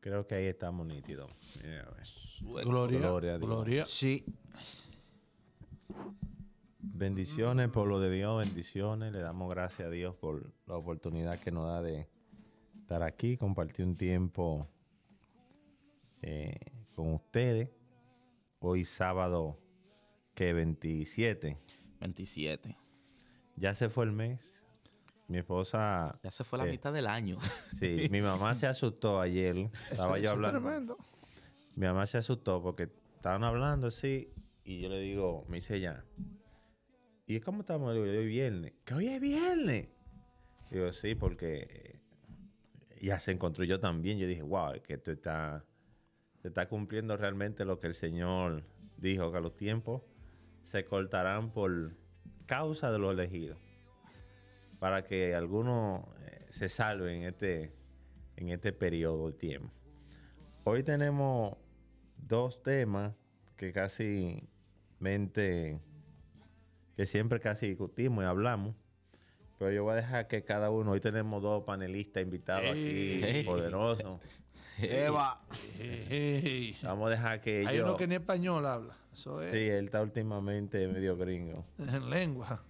Creo que ahí estamos nítidos. Gloria, gloria, gloria. Sí. Bendiciones, pueblo de Dios, bendiciones. Le damos gracias a Dios por la oportunidad que nos da de estar aquí, compartir un tiempo eh, con ustedes. Hoy sábado, que 27. 27. Ya se fue el mes mi esposa. Ya se fue la eh, mitad del año. Sí, mi mamá se asustó ayer. Estaba yo hablando. Es tremendo. Mi mamá se asustó porque estaban hablando así. Y yo le digo, me dice ya. ¿y cómo estamos? hoy viernes. ¿Que hoy es viernes? Digo, sí, porque eh, ya se encontró yo también. Yo dije, wow, que esto está, se está cumpliendo realmente lo que el Señor dijo, que los tiempos se cortarán por causa de los elegidos para que algunos eh, se salven en este, en este periodo de tiempo. Hoy tenemos dos temas que casi mente, que siempre casi discutimos y hablamos. Pero yo voy a dejar que cada uno, hoy tenemos dos panelistas invitados aquí, poderosos. Eva. Vamos a dejar que Hay uno que ni español habla. Eso es. Sí, él está últimamente medio gringo. En lengua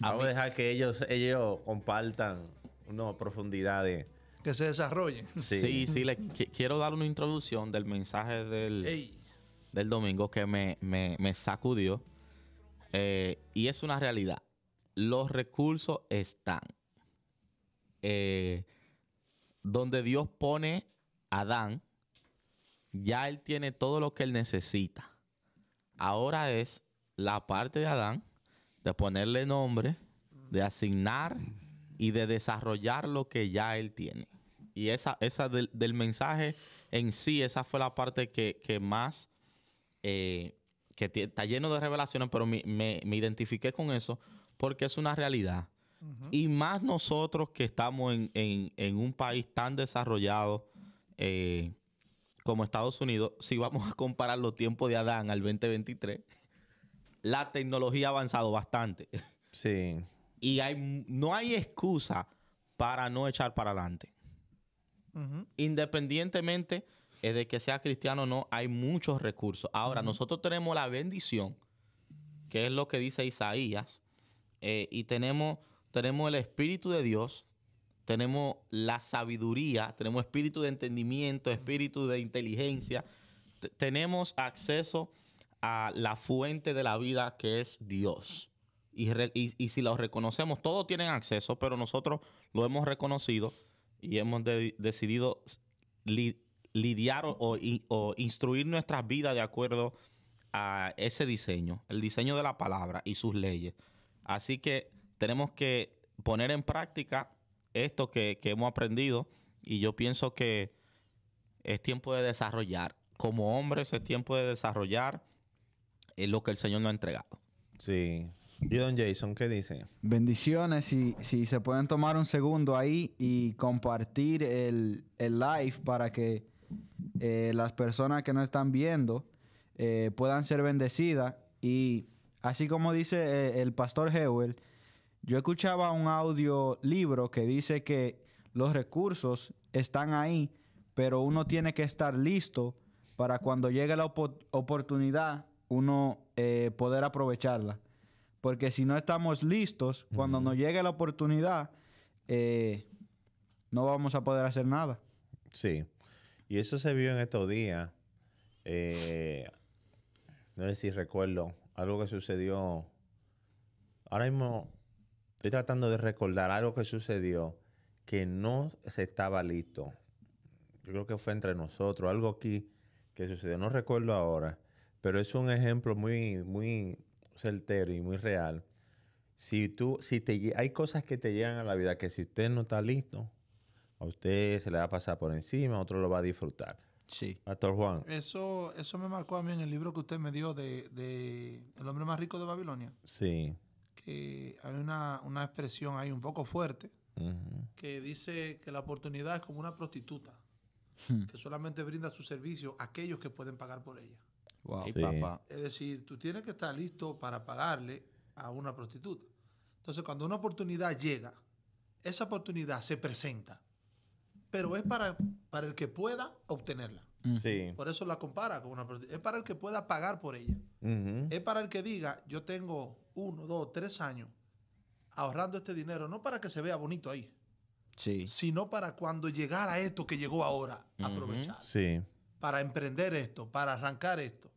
vamos eh, a dejar que ellos, ellos compartan una profundidad Que se desarrollen. Sí, sí, quiero dar una introducción del mensaje del, del domingo que me, sacudió. Eh, y es una realidad. Los recursos están. Eh, donde Dios pone a Adán, ya él tiene todo lo que él necesita. Ahora es la parte de Adán de ponerle nombre, de asignar y de desarrollar lo que ya él tiene. Y esa, esa del, mensaje en sí, esa fue la parte que, más, eh, que está lleno de revelaciones, pero me, me, identifiqué con eso porque es una realidad. Y más nosotros que estamos en, un país tan desarrollado eh, como Estados Unidos, si vamos a comparar los tiempos de Adán al 2023 la tecnología ha avanzado bastante. Sí. Y no hay excusa para no echar para adelante. Independientemente eh, de que sea cristiano o no, hay muchos recursos. Ahora, nosotros tenemos la bendición, que es lo que dice Isaías, eh, y tenemos, tenemos el Espíritu de Dios, tenemos la sabiduría, tenemos espíritu de entendimiento, espíritu de inteligencia, tenemos acceso la fuente de la vida que es Dios. Y, si lo reconocemos, todos tienen acceso, pero nosotros lo hemos reconocido y hemos decidido lidiar o, instruir nuestras vidas de acuerdo a ese diseño, el diseño de la palabra y sus leyes. Así que tenemos que poner en práctica esto que, que hemos aprendido y yo pienso que es tiempo de desarrollar. Como hombres es tiempo de desarrollar es lo que el Señor nos ha entregado. Sí. ¿Y don Jason qué dice? Bendiciones. Si, si se pueden tomar un segundo ahí y compartir el, live para que eh, las personas que nos están viendo eh, puedan ser bendecidas. Y así como dice eh, el pastor Hewell, yo escuchaba un audiolibro que dice que los recursos están ahí, pero uno tiene que estar listo para cuando llegue la oportunidad uno eh, poder aprovecharla. Porque si no estamos listos, cuando nos llegue la oportunidad, eh, no vamos a poder hacer nada. Sí. Y eso se vio en estos días. Eh, no sé si recuerdo algo que sucedió. Ahora mismo estoy tratando de recordar algo que sucedió que no se estaba listo. Yo creo que fue entre nosotros, algo aquí que sucedió. No recuerdo ahora. Pero es un ejemplo muy, muy certero y muy real. Si tú, si te, hay cosas que te llegan a la vida que si usted no está listo, a usted se le va a pasar por encima, otro lo va a disfrutar. Sí. Pastor Juan. Eso, eso me marcó a mí en el libro que usted me dio de, El hombre más rico de Babilonia. Sí. Que hay una, expresión ahí un poco fuerte que dice que la oportunidad es como una prostituta, hmm. que solamente brinda su servicio a aquellos que pueden pagar por ella. Es decir, tú tienes que estar listo para pagarle a una prostituta. Entonces, cuando una oportunidad llega, esa oportunidad se presenta, pero es para, para el que pueda obtenerla. Por eso la compara con una prostituta. Es para el que pueda pagar por ella. Es para el que diga, yo tengo uno, dos, tres años ahorrando este dinero, no para que se vea bonito ahí, sí. sino para cuando llegara esto que llegó ahora, aprovechar. Sí. Para emprender esto, para arrancar esto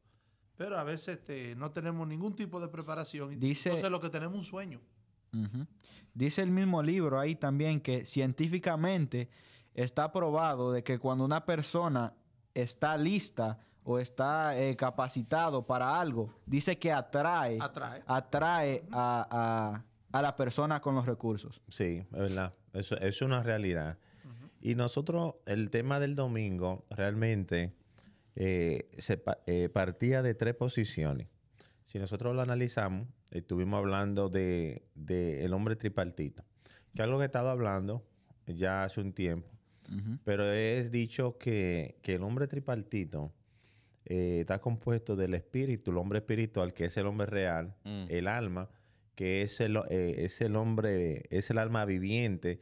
pero a veces este, no tenemos ningún tipo de preparación. Dice, entonces lo que tenemos un sueño. Dice el mismo libro ahí también que científicamente está probado de que cuando una persona está lista o está eh, capacitado para algo, dice que atrae, atrae, atrae a, a, la persona con los recursos. Sí, es verdad. eso es una realidad. Y nosotros, el tema del domingo, realmente eh, se eh, partía de tres posiciones. Si nosotros lo analizamos, estuvimos hablando de, el hombre tripartito, que es algo que he estado hablando ya hace un tiempo, pero es dicho que, el hombre tripartito eh, está compuesto del espíritu, el hombre espiritual, que es el hombre real, mm. el alma, que es el, el hombre, es el alma viviente,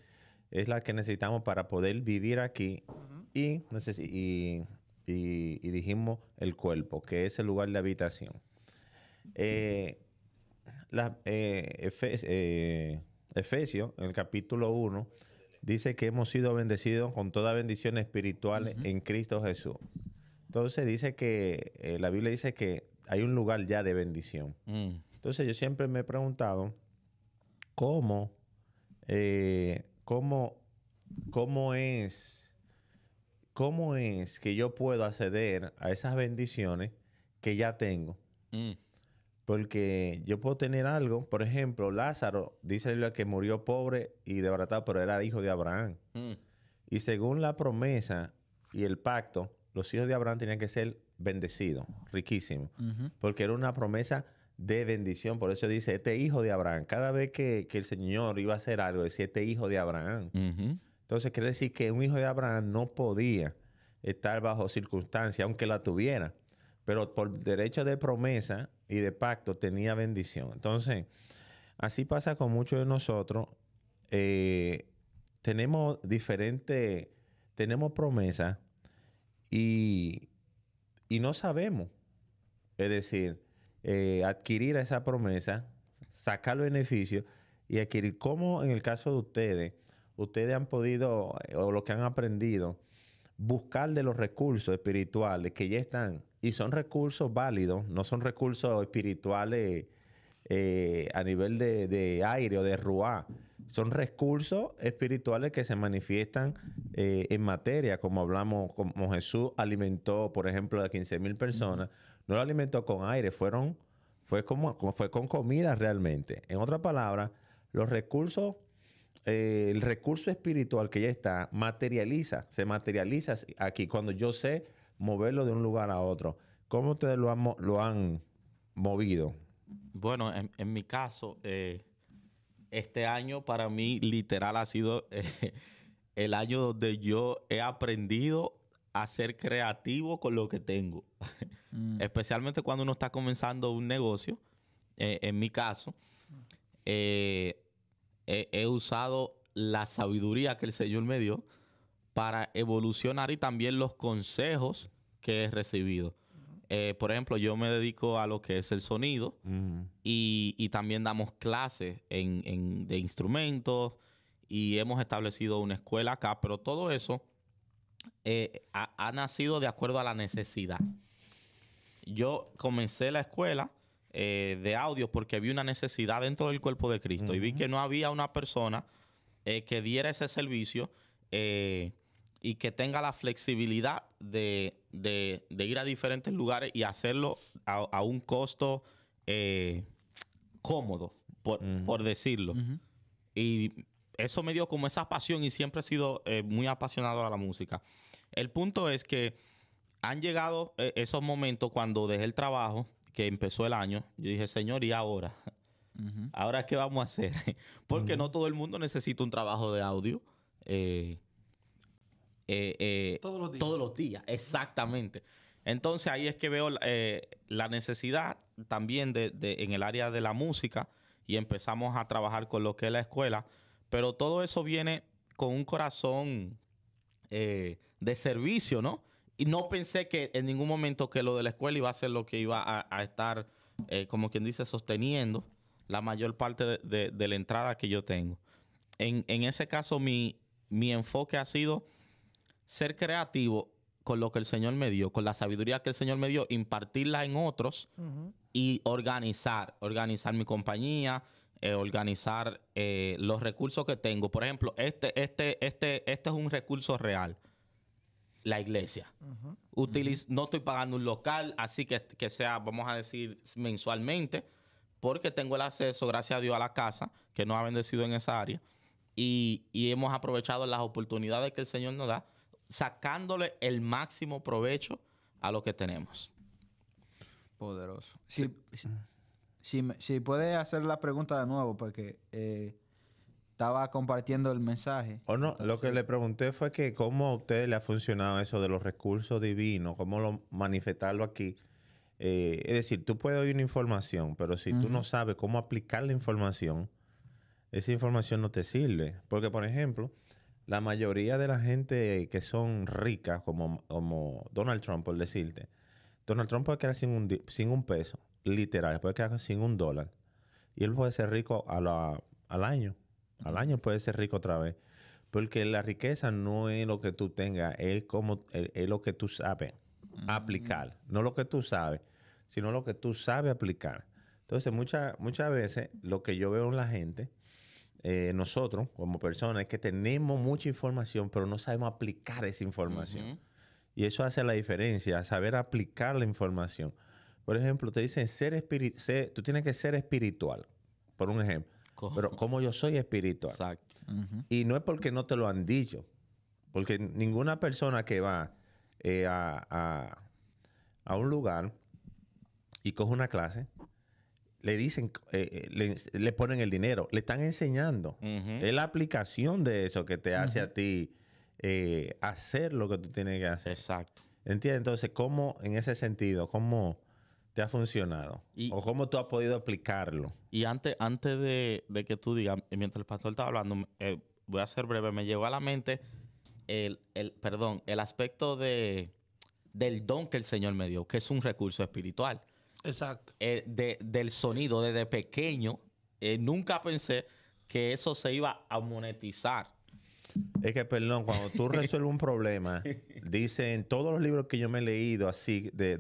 es la que necesitamos para poder vivir aquí y, y y, dijimos el cuerpo, que es el lugar de habitación. Eh, eh, eh, Efesios, en el capítulo 1, dice que hemos sido bendecidos con toda bendición espiritual en Cristo Jesús. Entonces dice que, la Biblia dice que hay un lugar ya de bendición. Mm. Entonces yo siempre me he preguntado cómo, cómo, cómo es ¿cómo es que yo puedo acceder a esas bendiciones que ya tengo? Mm. Porque yo puedo tener algo, por ejemplo, Lázaro dice que murió pobre y desbaratado, pero era hijo de Abraham. Mm. Y según la promesa y el pacto, los hijos de Abraham tenían que ser bendecidos, riquísimos, porque era una promesa de bendición. Por eso dice, este hijo de Abraham, cada vez que, el Señor iba a hacer algo, decía, este hijo de Abraham. Entonces quiere decir que un hijo de Abraham no podía estar bajo circunstancia, aunque la tuviera, pero por derecho de promesa y de pacto tenía bendición. Entonces, así pasa con muchos de nosotros. Eh, tenemos diferentes, tenemos promesas y, no sabemos. Es decir, eh, adquirir esa promesa, sacar beneficio y adquirir, como en el caso de ustedes, ustedes han podido, eh, o lo que han aprendido, buscar de los recursos espirituales que ya están, y son recursos válidos, no son recursos espirituales eh, a nivel de, aire o de ruá, son recursos espirituales que se manifiestan eh, en materia, como hablamos, como Jesús alimentó, por ejemplo, a 15 mil personas, no lo alimentó con aire, fueron, fue, como, fue con comida realmente. En otras palabras, los recursos eh, el recurso espiritual que ya está materializa, se materializa aquí, cuando yo sé moverlo de un lugar a otro. ¿Cómo ustedes lo han, lo han movido? Bueno, en, mi caso, eh, este año para mí literal ha sido eh, el año donde yo he aprendido a ser creativo con lo que tengo. Mm. Especialmente cuando uno está comenzando un negocio, en mi caso, he, usado la sabiduría que el Señor me dio para evolucionar y también los consejos que he recibido. Eh, por ejemplo, yo me dedico a lo que es el sonido y, también damos clases de instrumentos y hemos establecido una escuela acá, pero todo eso eh, ha, nacido de acuerdo a la necesidad. Yo comencé la escuela eh, de audio porque vi una necesidad dentro del cuerpo de Cristo y vi que no había una persona eh, que diera ese servicio eh, y que tenga la flexibilidad de, ir a diferentes lugares y hacerlo a, un costo cómodo, por, decirlo. Y eso me dio como esa pasión y siempre he sido muy apasionado a la música. El punto es que han llegado esos momentos cuando dejé el trabajo que empezó el año, yo dije, Señor, ¿y ahora? ¿Ahora qué vamos a hacer? Porque no todo el mundo necesita un trabajo de audio. Eh, eh, eh, todos los días. Todos los días, exactamente. Entonces ahí es que veo la necesidad también de, en el área de la música y empezamos a trabajar con lo que es la escuela, pero todo eso viene con un corazón de servicio, ¿no? y no pensé que en ningún momento que lo de la escuela iba a ser lo que iba a, estar, eh, como quien dice, sosteniendo la mayor parte de, la entrada que yo tengo. En, ese caso, mi, enfoque ha sido ser creativo con lo que el Señor me dio, con la sabiduría que el Señor me dio, impartirla en otros y organizar, organizar mi compañía, eh, organizar eh, los recursos que tengo. Por ejemplo, este, este, este, este es un recurso real la iglesia. No estoy pagando un local, así que, que sea, vamos a decir, mensualmente, porque tengo el acceso, gracias a Dios, a la casa, que nos ha bendecido en esa área, y, hemos aprovechado las oportunidades que el Señor nos da, sacándole el máximo provecho a lo que tenemos. Poderoso. Si, sí. puede hacer la pregunta de nuevo, porque... Eh estaba compartiendo el mensaje. O no, lo que le pregunté fue que cómo a usted le ha funcionado eso de los recursos divinos, cómo lo, manifestarlo aquí. Eh, es decir, tú puedes oír una información, pero si tú no sabes cómo aplicar la información, esa información no te sirve. Porque, por ejemplo, la mayoría de la gente que son ricas, como, como Donald Trump, por decirte, Donald Trump puede quedar sin un, sin un peso, literal, puede quedar sin un dólar. Y él puede ser rico a la, al año. Al año puede ser rico otra vez. Porque la riqueza no es lo que tú tengas, es, es, lo que tú sabes aplicar. No lo que tú sabes, sino lo que tú sabes aplicar. Entonces, muchas muchas veces lo que yo veo en la gente, eh, nosotros como personas, es que tenemos mucha información, pero no sabemos aplicar esa información. Y eso hace la diferencia, saber aplicar la información. Por ejemplo, te dicen, ser, tú tienes que ser espiritual, por un ejemplo. Pero como yo soy espiritual. Exacto. Y no es porque no te lo han dicho. Porque ninguna persona que va eh, a, un lugar y coge una clase, le dicen, eh, eh, le, ponen el dinero, le están enseñando. Es la aplicación de eso que te hace a ti hacer lo que tú tienes que hacer. Exacto. ¿Entiendes? Entonces, ¿cómo en ese sentido, cómo te ha funcionado? Y, ¿O cómo tú has podido aplicarlo? Y antes, antes de, que tú digas, mientras el pastor estaba hablando, eh, voy a ser breve, me llegó a la mente el, perdón, el aspecto de, del don que el Señor me dio, que es un recurso espiritual. Exacto. Eh, del sonido, desde pequeño, eh, nunca pensé que eso se iba a monetizar. Es que, perdón, cuando tú resuelves un problema, dice en todos los libros que yo me he leído así de,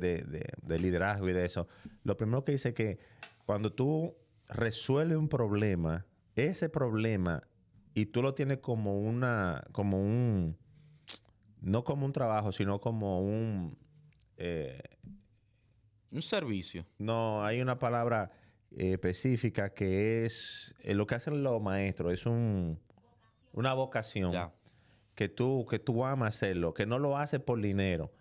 liderazgo y de eso, lo primero que dice es que cuando tú resuelves un problema, ese problema, y tú lo tienes como una, como un, no como un trabajo, sino como un... Eh, un servicio. No, hay una palabra eh, específica que es eh, lo que hacen los maestros, es un una vocación que tú que tú amas hacerlo, que no lo haces por dinero,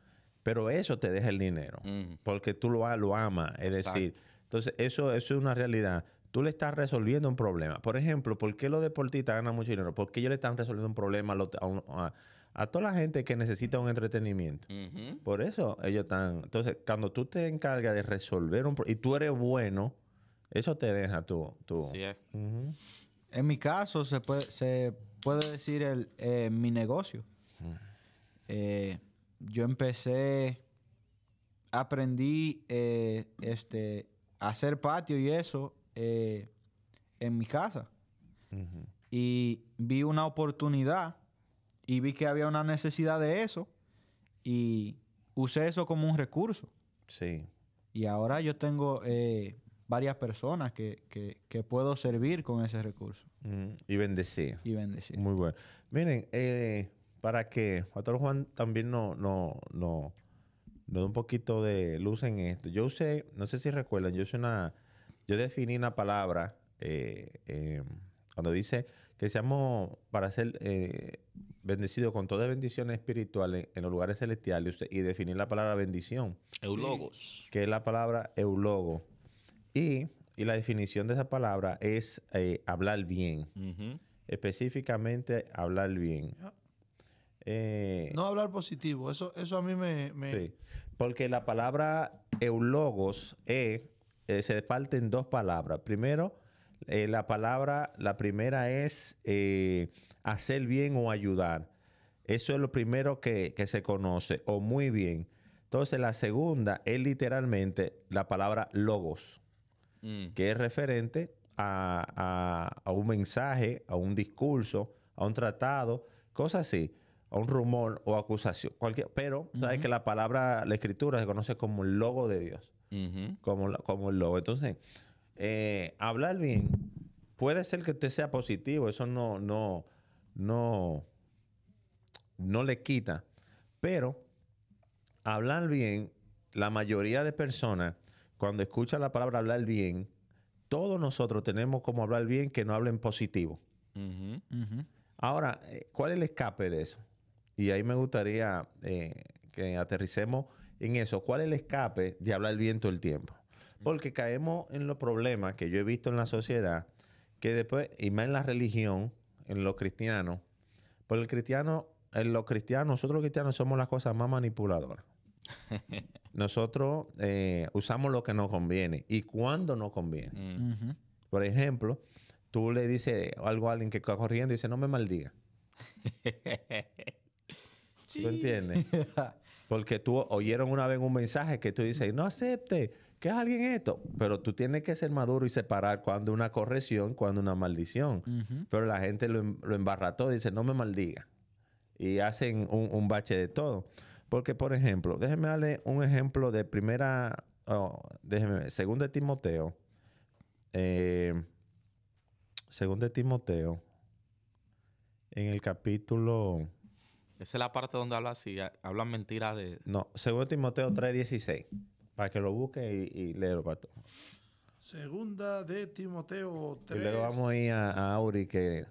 pero eso te deja el dinero, porque tú lo, lo amas, es decir, entonces eso, es una realidad. Tú le estás resolviendo un problema. Por ejemplo, ¿por qué los deportistas ganan mucho dinero? Porque ellos le están resolviendo un problema a, toda la gente que necesita un entretenimiento. Por eso ellos están... Entonces, cuando tú te encargas de resolver un problema y tú eres bueno, eso te deja tú. tú. Sí, En mi caso, se, puede, puedo decir el, eh, mi negocio. Eh, yo empecé, aprendí eh, este, a hacer patio y eso en mi casa. Y vi una oportunidad y vi que había una necesidad de eso y usé eso como un recurso. Sí. Y ahora yo tengo varias personas que, puedo servir con ese recurso. Mm, y bendecir. Y bendecir. Muy bueno. Miren, eh, para que Pastor Juan también no, no, no, dé un poquito de luz en esto. Yo usé, no sé si recuerdan, yo usé una, yo definí una palabra eh, em, cuando dice que seamos para ser eh, bendecidos con todas bendiciones espirituales en, en los lugares celestiales y definir la palabra bendición. Eulogos. Que es la palabra eulogo y, la definición de esa palabra es eh, hablar bien. Específicamente hablar bien. Eh, no hablar positivo, eso, a mí me... Sí. Porque la palabra eulogos, eh, se parte en dos palabras. Primero, la palabra, la primera es hacer bien o ayudar. Eso es lo primero que, se conoce, o muy bien. Entonces, la segunda es literalmente la palabra logos. Mm. que es referente a, un mensaje, a un discurso, a un tratado, cosas así, a un rumor o acusación. Cualquier, pero, ¿sabes que la palabra, la escritura se conoce como el logo de Dios? como, como el logo. Entonces, eh, hablar bien puede ser que usted sea positivo, eso no, no, no, no le quita. Pero hablar bien, la mayoría de personas cuando escucha la palabra hablar bien, todos nosotros tenemos como hablar bien que no hablen positivo. Ahora, eh, ¿cuál es el escape de eso? Y ahí me gustaría eh, que aterricemos en eso. ¿Cuál es el escape de hablar bien todo el tiempo? Porque caemos en los problemas que yo he visto en la sociedad, que después, y más en la religión, en los cristianos, porque el cristiano, en los cristianos, nosotros los cristianos somos las cosas más manipuladoras. Nosotros eh, usamos lo que nos conviene y cuando nos conviene. Mm. Por ejemplo, tú le dices algo a alguien que está corriendo y dice, no me maldiga. Sí. ¿Tú entiendes? Porque tú oyeron una vez un mensaje que tú dices, no acepte, que es alguien esto. Pero tú tienes que ser maduro y separar cuando una corrección, cuando una maldición. Pero la gente lo, em, lo y dice, no me maldiga. Y hacen un bache de todo. Porque, por ejemplo, déjenme darle un ejemplo de primera, oh, déjenme de Timoteo, eh, según de Timoteo, en el capítulo... Esa es la parte donde habla así, hablan mentiras de... No, según de Timoteo 3.16, para que lo busque y, y para todos. Segunda de Timoteo 3. Y vamos a ir a, a Auri que...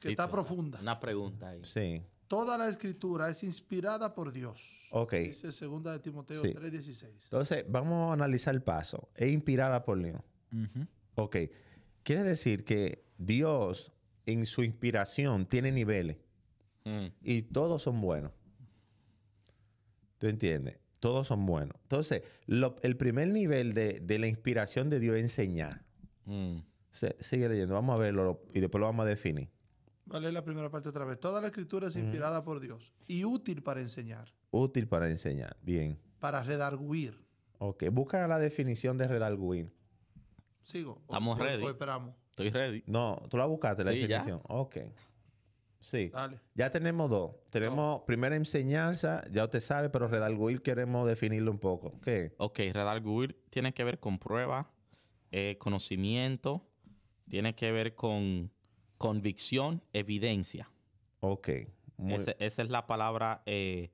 Que está profunda. Una pregunta ahí. Sí. Toda la escritura es inspirada por Dios. Ok. Dice 2 de Timoteo 3:16. Entonces, vamos a analizar el paso. Es inspirada por Dios. Ok. Quiere decir que Dios en su inspiración tiene niveles. Mm. Y todos son buenos. ¿Tú entiendes? Todos son buenos. Entonces, el primer nivel de, la inspiración de Dios es enseñar. Mm. sigue leyendo. Vamos a verlo y después lo vamos a definir. Vale, la primera parte otra vez. Toda la escritura es inspirada por Dios y útil para enseñar. Útil para enseñar, bien. Para redarguir. Ok, busca la definición de redarguir. Sigo. Estamos ready. esperamos. Estoy ready. No, tú la buscaste, la definición. Ok. Sí. Dale. Ya tenemos dos. Tenemos primera enseñanza, ya usted sabe, pero redarguir queremos definirlo un poco. ¿Qué? Ok, redarguir tiene que ver con prueba, eh, conocimiento, tiene que ver con convicción, evidencia. Ok. esa es la palabra eh,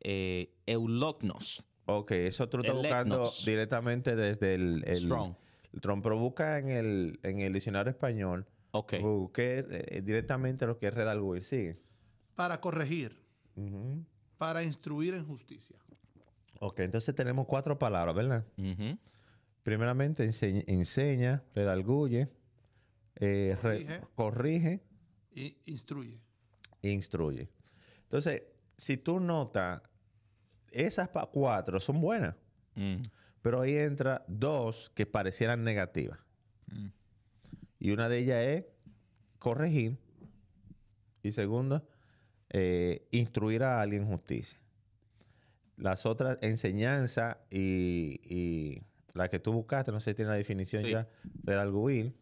eh, eulognos. Ok, eso tú estás buscando directamente desde el... el Strong. Trump busca en el, diccionario español. Ok. Busque eh, directamente lo que es redalguir, Sigue. Para corregir. Para instruir en justicia. Ok, entonces tenemos cuatro palabras, ¿verdad? Primeramente, enseña, redalguye, eh, corrige, e instruye. Instruye. Entonces, si tú notas, esas cuatro son buenas, mm. pero ahí entra dos que parecieran negativas. Mm. Y una de ellas es corregir y segunda, eh, instruir a alguien justicia. Las otras, enseñanza y, la que tú buscaste, no sé si tiene la definición ya ya, redalguir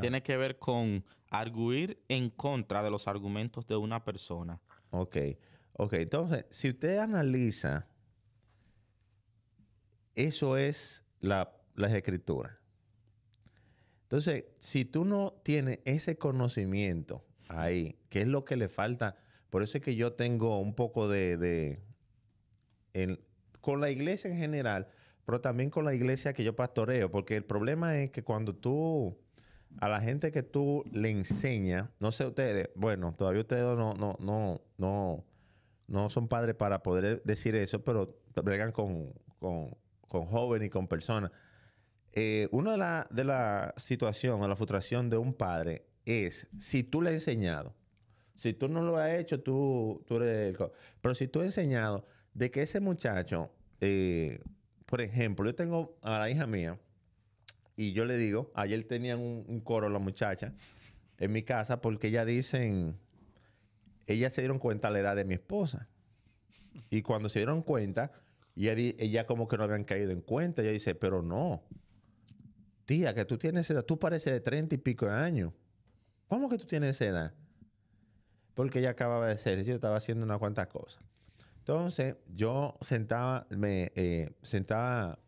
tiene que ver con arguir en contra de los argumentos de una persona. Ok, ok. Entonces, si usted analiza, eso es la, las escrituras. Entonces, si tú no tienes ese conocimiento ahí, ¿qué es lo que le falta, por eso es que yo tengo un poco de... con la iglesia en general, pero también con la iglesia que yo pastoreo, porque el problema es que cuando tú a la gente que tú le enseñas, no sé ustedes, bueno, todavía ustedes no, no, no, no, no son padres para poder decir eso, pero bregan con, con, jóvenes y con personas. Eh, una de la, de la situación o la frustración de un padre es si tú le has enseñado, si tú no lo has hecho, tú, eres el... Pero si tú has enseñado de que ese muchacho, eh, por ejemplo, yo tengo a la hija mía, y yo le digo, ayer tenían un, coro la muchacha en mi casa porque ella dicen, ellas se dieron cuenta de la edad de mi esposa. Y cuando se dieron cuenta, ella, ella como que no habían caído en cuenta. Ella dice, pero no, tía, que tú tienes edad, tú pareces de treinta y pico de años. ¿Cómo que tú tienes edad? Porque ella acababa de ser, yo estaba haciendo unas cuantas cosas. Entonces, yo sentaba, me eh, sentaba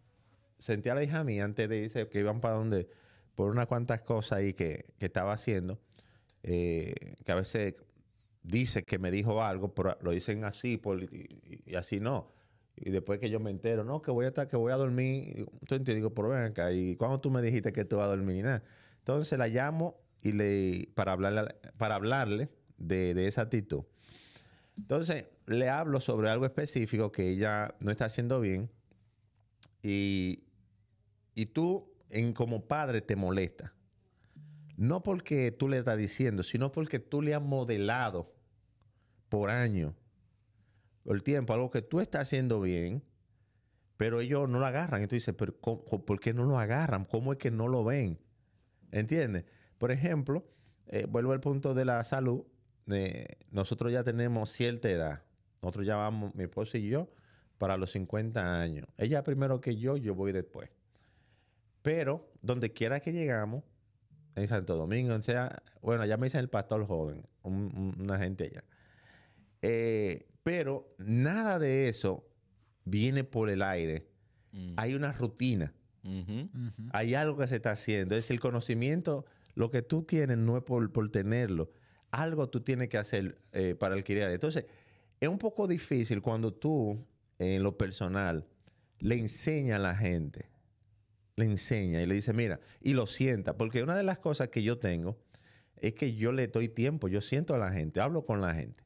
Sentía a la hija mía antes de irse, que iban para donde, por unas cuantas cosas ahí que, estaba haciendo, eh, que a veces dice que me dijo algo, pero lo dicen así y, así no. Y después que yo me entero, no, que voy a estar, que voy a dormir. Entonces te digo, por ven acá, ¿y cuándo tú me dijiste que tú vas a dormir? Nada. Entonces la llamo y le, para, hablarle, para hablarle de, de esa actitud. Entonces le hablo sobre algo específico que ella no está haciendo bien. Y, y tú en como padre te molesta. No porque tú le estás diciendo, sino porque tú le has modelado por año, el tiempo, algo que tú estás haciendo bien, pero ellos no lo agarran. Y tú dices, ¿pero ¿por qué no lo agarran? ¿Cómo es que no lo ven? ¿Entiendes? Por ejemplo, eh, vuelvo al punto de la salud. Eh, nosotros ya tenemos cierta edad. Nosotros ya vamos, mi esposo y yo, para los 50 años. Ella primero que yo, yo voy después. Pero donde quiera que llegamos, en Santo Domingo, sea, bueno, ya me dicen el pastor joven, una gente allá. Eh, pero nada de eso viene por el aire. Mm. Hay una rutina. Hay algo que se está haciendo. Es el conocimiento, lo que tú tienes no es por, tenerlo. Algo tú tienes que hacer eh, para alquilar. Entonces, es un poco difícil cuando tú, en lo personal, le enseñas a la gente le enseña y le dice, mira, y lo sienta, porque una de las cosas que yo tengo es que yo le doy tiempo, yo siento a la gente, hablo con la gente.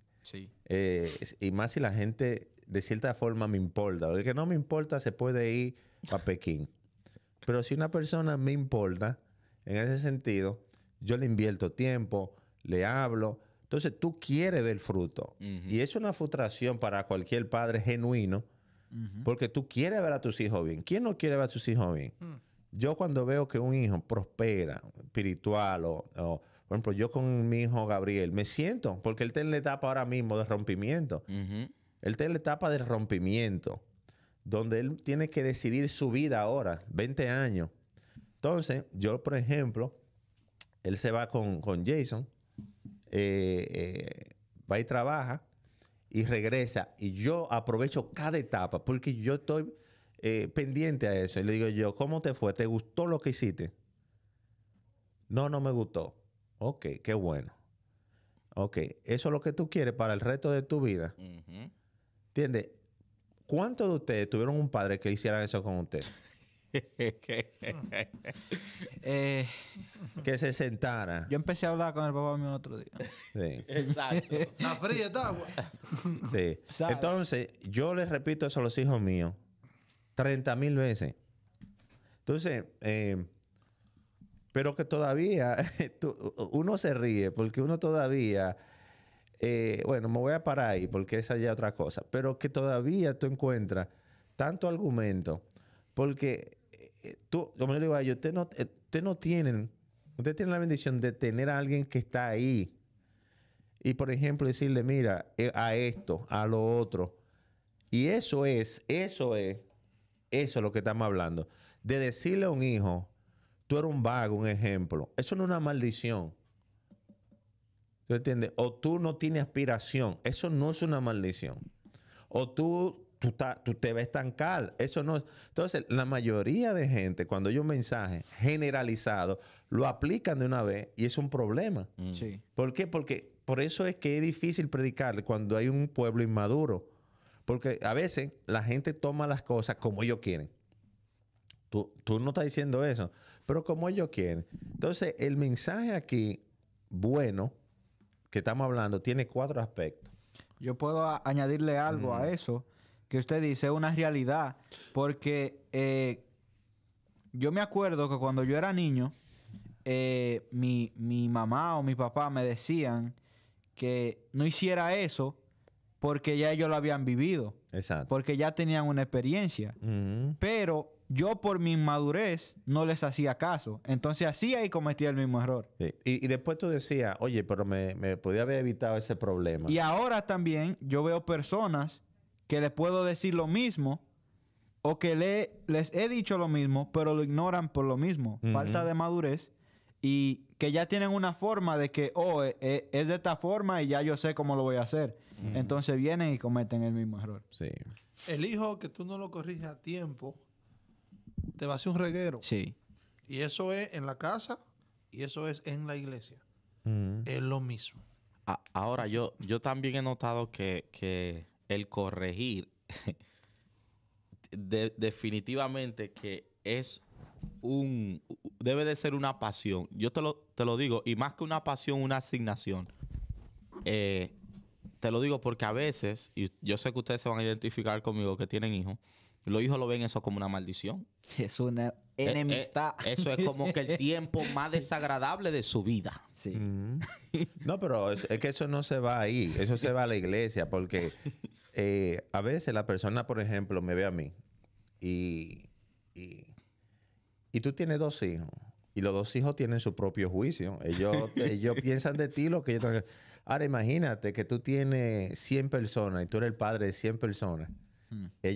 Eh, y más si la gente de cierta forma me importa. Lo que no me importa se puede ir a Pekín. Pero si una persona me importa, en ese sentido, yo le invierto tiempo, le hablo. Entonces tú quieres ver fruto. Y es una frustración para cualquier padre genuino porque tú quieres ver a tus hijos bien. ¿Quién no quiere ver a sus hijos bien? Mm. Yo cuando veo que un hijo prospera, espiritual, o, por ejemplo, yo con mi hijo Gabriel, me siento, porque él está en la etapa ahora mismo de rompimiento. Él está en la etapa de rompimiento, donde él tiene que decidir su vida ahora, 20 años. Entonces, yo, por ejemplo, él se va con, Jason, eh, eh, va y trabaja, y regresa. Y yo aprovecho cada etapa porque yo estoy eh, pendiente a eso. Y le digo yo, ¿cómo te fue? ¿Te gustó lo que hiciste? No, no me gustó. Ok, qué bueno. Ok, eso es lo que tú quieres para el resto de tu vida. ¿Entiendes? ¿Cuántos de ustedes tuvieron un padre que hiciera eso con usted? Eh, que se sentara. Yo empecé a hablar con el papá mío el otro día. Exacto. La fría está, agua. Sí. Entonces, yo les repito eso a los hijos míos 30 mil veces. Entonces, eh, pero que todavía uno se ríe porque uno todavía. Eh, bueno, me voy a parar ahí porque esa ya otra cosa. Pero que todavía tú encuentras tanto argumento porque eh, como yo ustedes no, eh, usted no tienen, ustedes tienen la bendición de tener a alguien que está ahí. Y por ejemplo, decirle, mira, eh, a esto, a lo otro. Y eso es, eso es, eso es lo que estamos hablando. De decirle a un hijo, tú eres un vago, un ejemplo. Eso no es una maldición. ¿Tú entiendes? O tú no tienes aspiración. Eso no es una maldición. O tú tú, te ves tan cal Eso no Entonces, la mayoría de gente, cuando hay un mensaje generalizado, lo aplican de una vez y es un problema. Mm. Sí. ¿Por qué? Porque por eso es que es difícil predicarle cuando hay un pueblo inmaduro. Porque a veces la gente toma las cosas como ellos quieren. Tú, no estás diciendo eso, pero como ellos quieren. Entonces, el mensaje aquí, bueno, que estamos hablando, tiene cuatro aspectos. Yo puedo añadirle algo a mm. eso, que usted dice una realidad, porque eh, yo me acuerdo que cuando yo era niño, eh, mi, mamá o mi papá me decían que no hiciera eso porque ya ellos lo habían vivido. Exacto. Porque ya tenían una experiencia. Pero yo por mi inmadurez no les hacía caso. Entonces hacía y cometía el mismo error. Y, después tú decías, oye, pero me, me podía haber evitado ese problema. Y ahora también yo veo personas que les puedo decir lo mismo o que les he dicho lo mismo, pero lo ignoran por lo mismo. Falta de madurez y que ya tienen una forma de que, oh, eh, eh, es, de esta forma y ya yo sé cómo lo voy a hacer. Entonces vienen y cometen el mismo error. El hijo que tú no lo corriges a tiempo, te va a hacer un reguero. Sí. Y eso es en la casa y eso es en la iglesia. Es lo mismo. ahora, yo, yo también he notado que, que el corregir, definitivamente que es un, debe de ser una pasión. Yo te lo, te lo digo, y más que una pasión, una asignación. Eh, te lo digo porque a veces, y yo sé que ustedes se van a identificar conmigo que tienen hijos, los hijos lo ven eso como una maldición. Es una eh, eh, enemistad. eso es como que el tiempo más desagradable de su vida. Mm. No, pero es, que eso no se va ahí. Eso se va a la iglesia. Porque eh, a veces la persona, por ejemplo, me ve a mí y, y, tú tienes dos hijos. Y los dos hijos tienen su propio juicio. Ellos, ellos piensan de ti lo que ellos... Ahora imagínate que tú tienes 100 personas y tú eres el padre de 100 personas.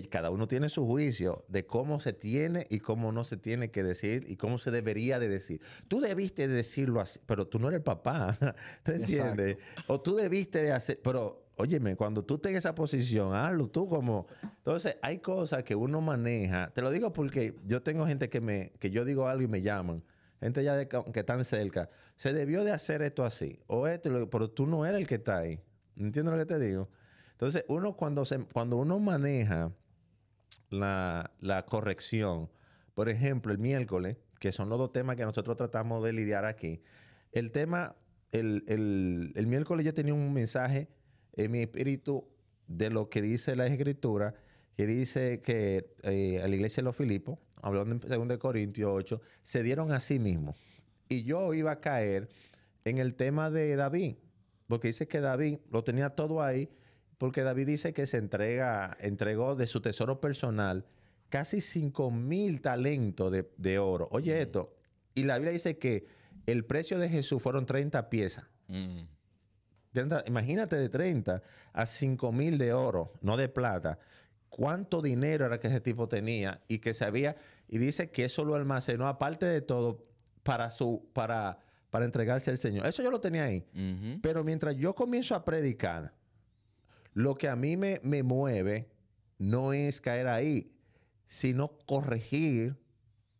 Cada uno tiene su juicio de cómo se tiene y cómo no se tiene que decir y cómo se debería de decir. Tú debiste decirlo así, pero tú no eres el papá, ¿te entiendes? O tú debiste de hacer, pero óyeme, cuando tú estés esa posición, hazlo tú como... Entonces, hay cosas que uno maneja. Te lo digo porque yo tengo gente que, me, que yo digo algo y me llaman gente ya que están cerca, se debió de hacer esto así o esto, pero tú no eres el que está ahí. ¿Entiendes lo que te digo? Entonces, uno cuando, se, cuando uno maneja la, corrección, por ejemplo, el miércoles, que son los dos temas que nosotros tratamos de lidiar aquí, el tema, el, miércoles yo tenía un mensaje en mi espíritu de lo que dice la escritura, que dice que eh, la iglesia de los Filipos, hablando en 2 Corintios 8, se dieron a sí mismos. Y yo iba a caer en el tema de David, porque dice que David lo tenía todo ahí, porque David dice que se entrega, entregó de su tesoro personal casi 5 mil talentos de, oro. Oye, esto. Y la Biblia dice que el precio de Jesús fueron 30 piezas. Mm. imagínate de 30 a 5 mil de oro, no de plata. ¿Cuánto dinero era que ese tipo tenía y que sabía? Y dice que eso lo almacenó, aparte de todo, para su, para, para entregarse al Señor. Eso yo lo tenía ahí. Pero mientras yo comienzo a predicar, lo que a mí me, mueve no es caer ahí, sino corregir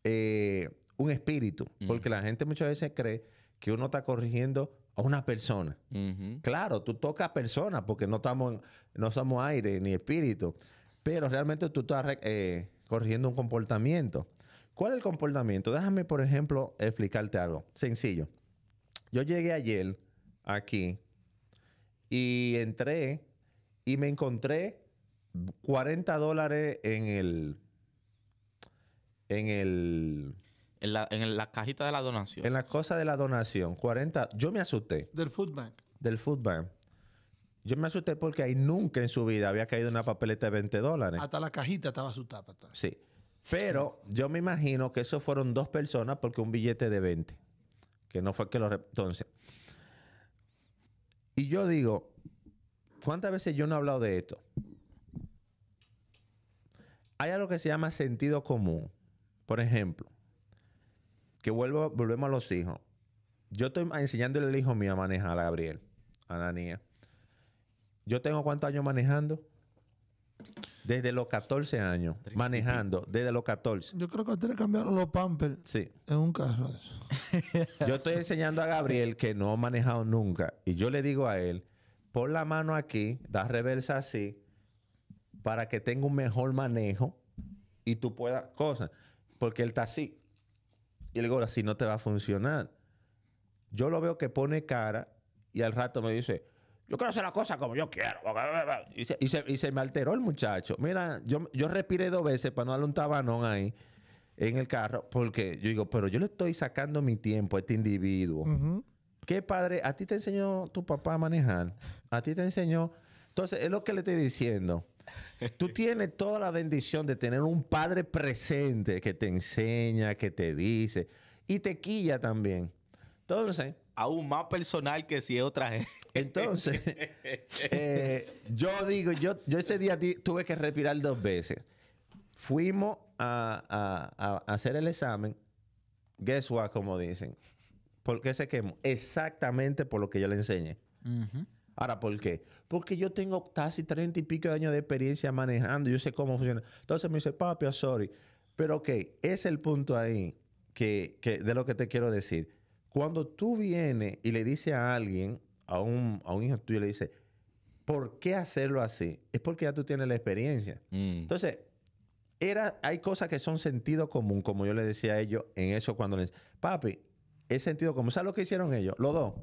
eh, un espíritu. Porque la gente muchas veces cree que uno está corrigiendo a una persona. Claro, tú tocas a personas porque no, estamos, no somos aire ni espíritu, pero realmente tú estás eh, corrigiendo un comportamiento. ¿Cuál es el comportamiento? Déjame, por ejemplo, explicarte algo sencillo. Yo llegué ayer aquí y entré y me encontré 40 dólares en el. En el. En la, cajita de la donación. En la cosa de la donación. 40. Yo me asusté. Del food bank. Del food bank. Yo me asusté porque ahí nunca en su vida había caído una papeleta de 20 dólares. Hasta la cajita estaba asustada. Sí. Pero yo me imagino que eso fueron dos personas porque un billete de 20. Que no fue que lo... Entonces. Y yo digo, ¿Cuántas veces yo no he hablado de esto? Hay algo que se llama sentido común. Por ejemplo, que vuelvo, volvemos a los hijos. Yo estoy enseñándole al hijo mío a manejar a Gabriel, a la niña. Yo tengo cuántos años manejando? Desde los 14 años, manejando, desde los 14. Yo creo que a usted le cambiaron los pampers sí. en un carro. Yo estoy enseñando a Gabriel que no ha manejado nunca. Y yo le digo a él pon la mano aquí, da reversa así, para que tenga un mejor manejo y tú puedas, cosas. Porque él está así. Y le digo, así no te va a funcionar. Yo lo veo que pone cara y al rato me dice, yo quiero hacer la cosa como yo quiero. Y se, me alteró el muchacho. Mira, yo, yo respiré dos veces para no darle un tabanón ahí en el carro, porque yo digo, pero yo le estoy sacando mi tiempo a este individuo. ¿Qué padre? ¿A ti te enseñó tu papá a manejar? A ti te enseñó. Entonces, es lo que le estoy diciendo. Tú tienes toda la bendición de tener un padre presente que te enseña, que te dice y te quilla también. Entonces. Aún más personal que si es otra gente. Entonces, eh, yo digo, yo, yo ese día tuve que respirar dos veces. Fuimos a, hacer el examen. Guess what, como dicen. ¿Por qué se quemó? Exactamente por lo que yo le enseñé. Ahora, ¿por qué? Porque yo tengo casi treinta y pico de años de experiencia manejando, yo sé cómo funciona. Entonces me dice, papi, sorry. Pero ok, es el punto ahí que, que, de lo que te quiero decir. Cuando tú vienes y le dices a alguien, a un, un hijo tuyo, le dices, ¿por qué hacerlo así? Es porque ya tú tienes la experiencia. Mm. Entonces, era, hay cosas que son sentido común, como yo le decía a ellos en eso cuando les papi, es sentido común. ¿Sabes lo que hicieron ellos? Los dos.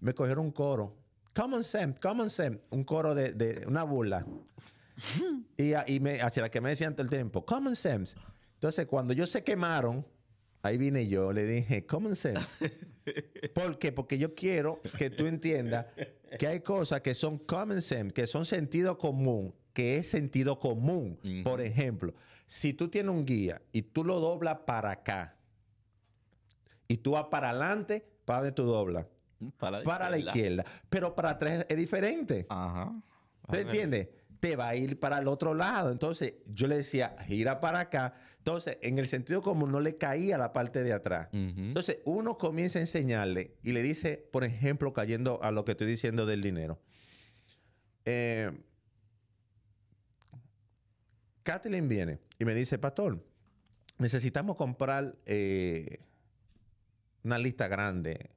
Me cogieron un coro Common sense, Common sense, un coro de, de una burla. Y, y me, hacia la que me decían todo el tiempo, Common Sense. Entonces, cuando ellos se quemaron, ahí vine yo, le dije, Common Sense. ¿Por qué? Porque yo quiero que tú entiendas que hay cosas que son Common Sense, que son sentido común, que es sentido común. Por ejemplo, si tú tienes un guía y tú lo doblas para acá y tú vas para adelante, ¿para tú doblas? Para la, izquierda. Pero para atrás es diferente. Ajá. ¿Te entiendes? Te va a ir para el otro lado. Entonces, yo le decía, gira para acá. Entonces, en el sentido común, no le caía la parte de atrás. Entonces, uno comienza a enseñarle y le dice, por ejemplo, cayendo a lo que estoy diciendo del dinero. Eh, Kathleen viene y me dice, Pastor, necesitamos comprar eh, una lista grande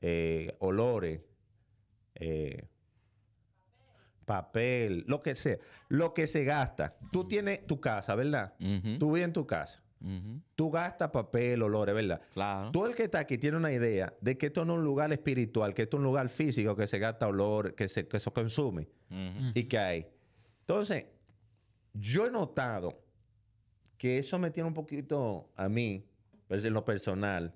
eh, olores, eh, papel, lo que sea, lo que se gasta. Tú tienes tu casa, ¿verdad? Tú vives en tu casa. Tú gastas papel, olores, ¿verdad? Claro. Todo el que está aquí tiene una idea de que esto no es un lugar espiritual, que esto es un lugar físico, que se gasta olor, que se, que se consume y que hay. Entonces, yo he notado que eso me tiene un poquito a mí, en lo personal,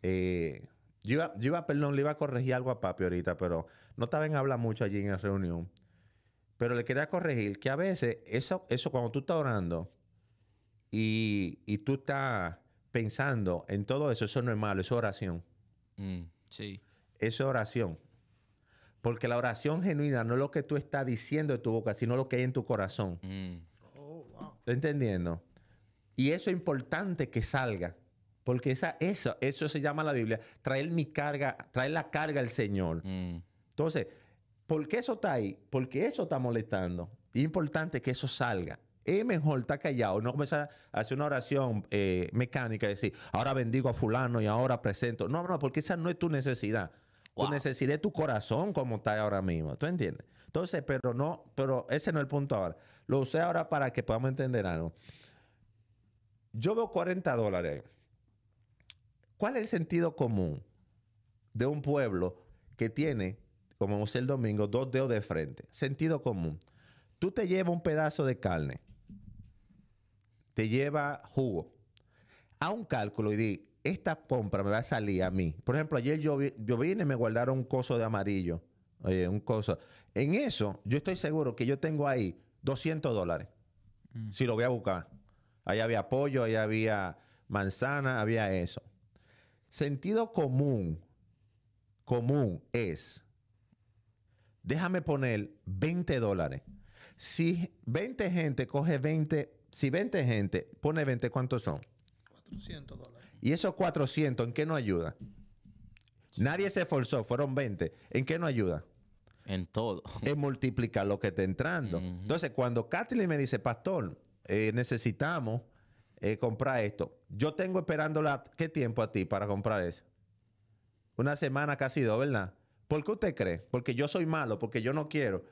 eh, yo iba, perdón, le iba a corregir algo a papi ahorita, pero no estaba en hablar mucho allí en la reunión. Pero le quería corregir que a veces eso, eso cuando tú estás orando y, tú estás pensando en todo eso, eso no es malo, es oración. Mm, sí. Eso es oración. Porque la oración genuina no es lo que tú estás diciendo de tu boca, sino lo que hay en tu corazón. Mm. Oh, ¿Entendiendo? Y eso es importante que salga. Porque esa, eso, eso se llama la Biblia, traer mi carga, traer la carga al Señor. Mm. Entonces, ¿por qué eso está ahí? Porque eso está molestando. Es importante que eso salga. Es mejor estar callado, no comenzar a hacer una oración eh, mecánica y decir, ahora bendigo a fulano y ahora presento. No, no, porque esa no es tu necesidad. Tu necesidad es tu corazón como está ahora mismo. ¿Tú entiendes? Entonces, pero no, pero ese no es el punto ahora. Lo usé ahora para que podamos entender algo. Yo veo 40 dólares ¿Cuál es el sentido común de un pueblo que tiene, como José el Domingo, dos dedos de frente? Sentido común. Tú te llevas un pedazo de carne, te lleva jugo. A un cálculo y di, esta compra me va a salir a mí. Por ejemplo, ayer yo, vine y me guardaron un coso de amarillo. un coso. En eso, yo estoy seguro que yo tengo ahí 200 dólares. Mm. Si lo voy a buscar. Ahí había pollo, ahí había manzana, había eso. Sentido común, común es, déjame poner 20 dólares. Si 20 gente coge 20, si 20 gente pone 20, ¿cuántos son? 400 dólares. ¿Y esos 400 en qué nos ayuda? Nadie se esforzó, fueron 20. ¿En qué nos ayuda? En todo. En multiplicar lo que está entrando. Entonces, cuando Kathleen me dice, pastor, eh, necesitamos eh, comprar esto. Yo tengo esperándola, ¿qué tiempo a ti para comprar eso? Una semana, casi dos, ¿verdad? ¿Por qué usted cree? Porque yo soy malo, porque yo no quiero,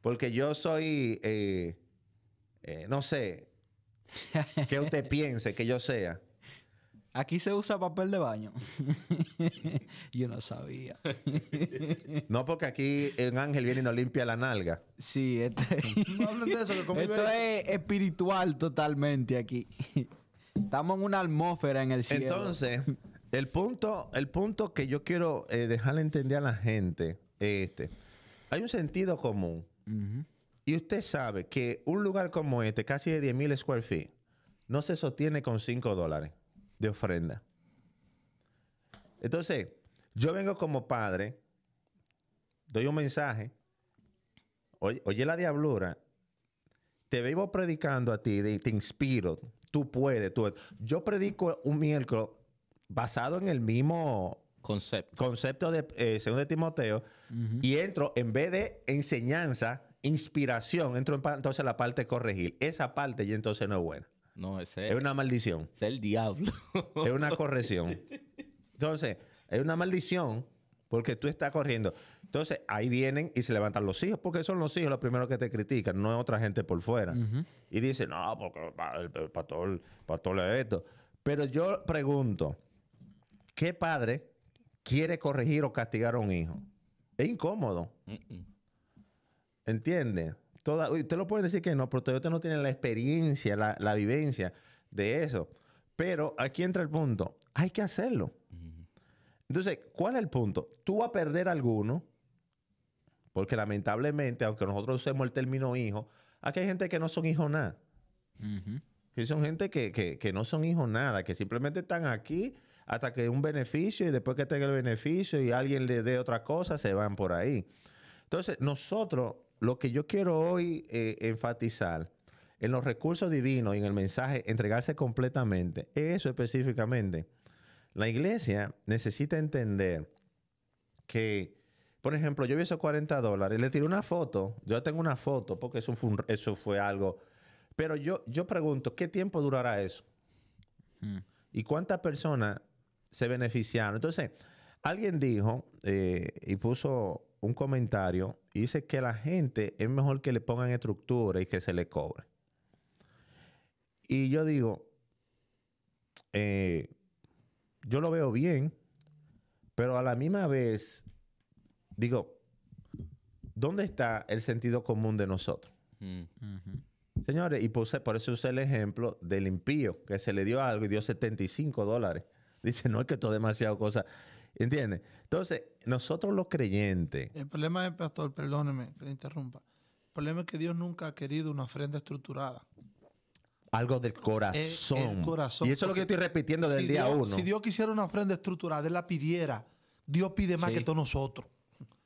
porque yo soy, eh, eh, no sé, que usted piense que yo sea. Aquí se usa papel de baño. Yo no sabía. no, porque aquí un ángel viene y nos limpia la nalga. Sí, este esto es espiritual totalmente aquí. Estamos en una atmósfera en el cielo. Entonces, el punto, el punto que yo quiero eh, dejarle entender a la gente es este. Hay un sentido común. Y usted sabe que un lugar como este, casi de 10.000 square feet, no se sostiene con 5 dólares de ofrenda. Entonces, yo vengo como padre, doy un mensaje, oye, la diablura, te vivo predicando a ti, te inspiro, tú puedes, tú. Yo predico un miércoles basado en el mismo concepto, de eh, segundo de Timoteo y entro en vez de enseñanza, inspiración, entro en, entonces la parte de corregir. Esa parte ya entonces no es buena. No, es una maldición. Es el diablo. es una corrección. Entonces, es una maldición porque tú estás corriendo. Entonces, ahí vienen y se levantan los hijos, porque son los hijos los primeros que te critican, no es otra gente por fuera. Y dicen, no, porque el pastor, pastor es esto. Pero yo pregunto, ¿qué padre quiere corregir o castigar a un hijo? Es incómodo. entiende. ¿Entiendes? Toda, usted lo pueden decir que no, pero todavía no tiene la experiencia, la, vivencia de eso. Pero aquí entra el punto. Hay que hacerlo. Entonces, ¿cuál es el punto? Tú vas a perder alguno, porque lamentablemente, aunque nosotros usemos el término hijo, aquí hay gente que no son hijos nada. son gente que, que, no son hijos nada, que simplemente están aquí hasta que un beneficio y después que tenga el beneficio y alguien le dé otra cosa, se van por ahí. Entonces, nosotros lo que yo quiero hoy eh, enfatizar en los recursos divinos y en el mensaje, entregarse completamente, eso específicamente. La iglesia necesita entender que, por ejemplo, yo vi esos 40 dólares, le tiré una foto, yo tengo una foto porque eso fue, algo, pero yo, yo pregunto, ¿qué tiempo durará eso? Mm. ¿Y cuántas personas se beneficiaron? Entonces, alguien dijo eh, y puso un comentario dice que la gente es mejor que le pongan estructura y que se le cobre. Y yo digo, eh, yo lo veo bien, pero a la misma vez, digo, ¿dónde está el sentido común de nosotros? Mm. Señores, y puse, por eso usé el ejemplo del impío, que se le dio algo y dio 75 dólares. Dice, no es que esto es demasiado cosa. ¿Entiendes? Entonces, nosotros los creyentes. El problema es, pastor, perdóneme que le interrumpa. El problema es que Dios nunca ha querido una ofrenda estructurada. Algo del corazón. corazón. Y eso es lo que yo estoy repitiendo desde el día uno. Si Dios quisiera una ofrenda estructurada, Él la pidiera. Dios pide más que todos nosotros.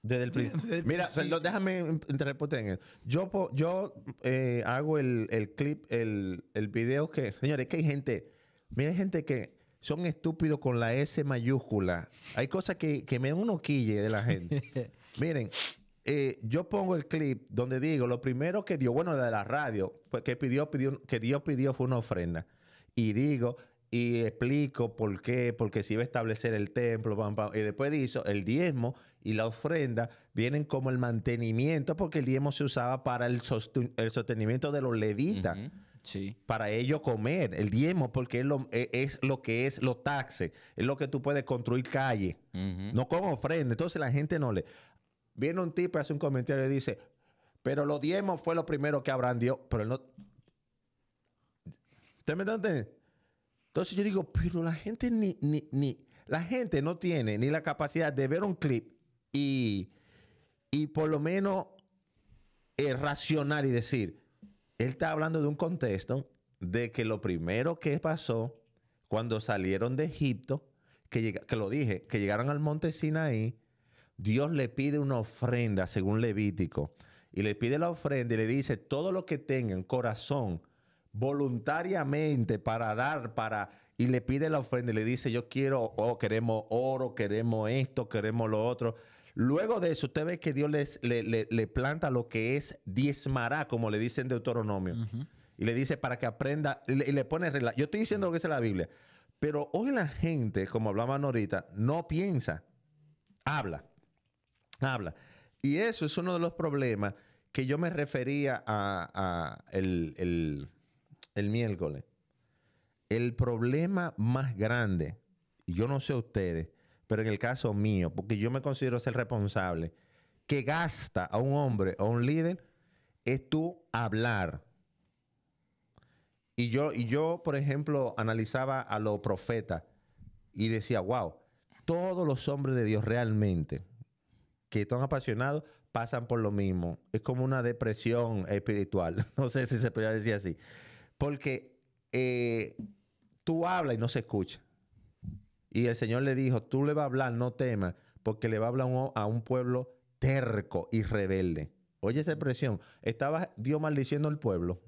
Desde Mira, déjame interrumpir en eso. Yo, yo eh, hago el, clip, el, el video que. Señores, que hay gente. Mira, hay gente que son estúpidos con la S mayúscula. Hay cosas que, me uno quille de la gente. Miren, eh, yo pongo el clip donde digo, lo primero que dio, bueno, de la radio, pues, que, pidió, pidió, que Dios pidió fue una ofrenda. Y digo, y explico por qué, porque se iba a establecer el templo, y después dice, el diezmo y la ofrenda vienen como el mantenimiento, porque el diezmo se usaba para el, sostenimiento de los levitas. Para ellos comer el diezmo, porque es lo, e, es lo que es los taxe, es lo que tú puedes construir calle, no con ofrenda. Entonces la gente no le. Viene un tipo, hace un comentario y dice, pero los diezmos fue lo primero que Abraham dio, pero no. me Entonces yo digo, pero la gente ni, ni, la gente no tiene ni la capacidad de ver un clip y, y por lo menos eh, racionar y decir, él está hablando de un contexto de que lo primero que pasó cuando salieron de Egipto, que, lo dije, que llegaron al monte Sinaí, Dios le pide una ofrenda según Levítico y le pide la ofrenda y le dice todo lo que tengan corazón voluntariamente para dar para y le pide la ofrenda y le dice yo quiero oh queremos oro queremos esto queremos lo otro Luego de eso, usted ve que Dios les, le, planta lo que es diezmará, como le dicen Deuteronomio. Y le dice para que aprenda, y le, pone regla. Yo estoy diciendo lo que es la Biblia. Pero hoy la gente, como hablaban ahorita, no piensa, habla, habla. Y eso es uno de los problemas que yo me refería a, el, el, el miércoles. El problema más grande, y yo no sé ustedes, pero en el caso mío, porque yo me considero ser responsable, que gasta a un hombre o a un líder es tú hablar. Y yo, y yo, por ejemplo, analizaba a los profetas y decía, wow, todos los hombres de Dios realmente que están apasionados pasan por lo mismo. Es como una depresión espiritual. No sé si se podría decir así. Porque eh, tú hablas y no se escucha. Y el Señor le dijo, tú le vas a hablar, no temas, porque le va a hablar a un pueblo terco y rebelde. Oye esa mm. expresión, estaba Dios maldiciendo al pueblo.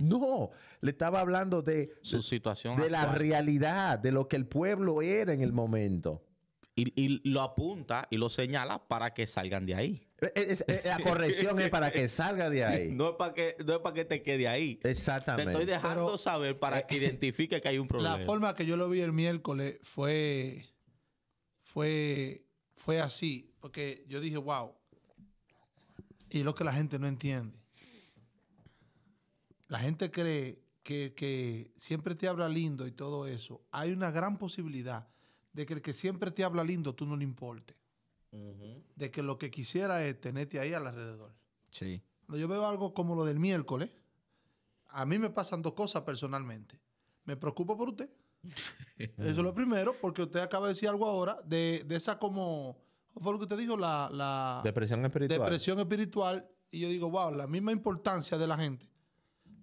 No, le estaba hablando de su situación, de la realidad, de lo que el pueblo era en el momento. Y, lo apunta y lo señala para que salgan de ahí. Eh, eh, eh, la corrección es para que salga de ahí. No es para que, para que te quede ahí. Exactamente. Te estoy dejando saber para que identifique que hay un problema. La forma que yo lo vi el miércoles fue, fue, fue así. Porque yo dije, wow. Y lo que la gente no entiende. La gente cree que, que siempre te habla lindo y todo eso. Hay una gran posibilidad de que el que siempre te habla lindo, tú no le importe. De que lo que quisiera es tenerte ahí al alrededor. Sí. Cuando yo veo algo como lo del miércoles, a mí me pasan dos cosas personalmente. Me preocupo por usted. Eso es lo primero, porque usted acaba de decir algo ahora de, esa como... fue lo que usted dijo? La, la... Depresión espiritual. Depresión espiritual. Y yo digo, wow, la misma importancia de la gente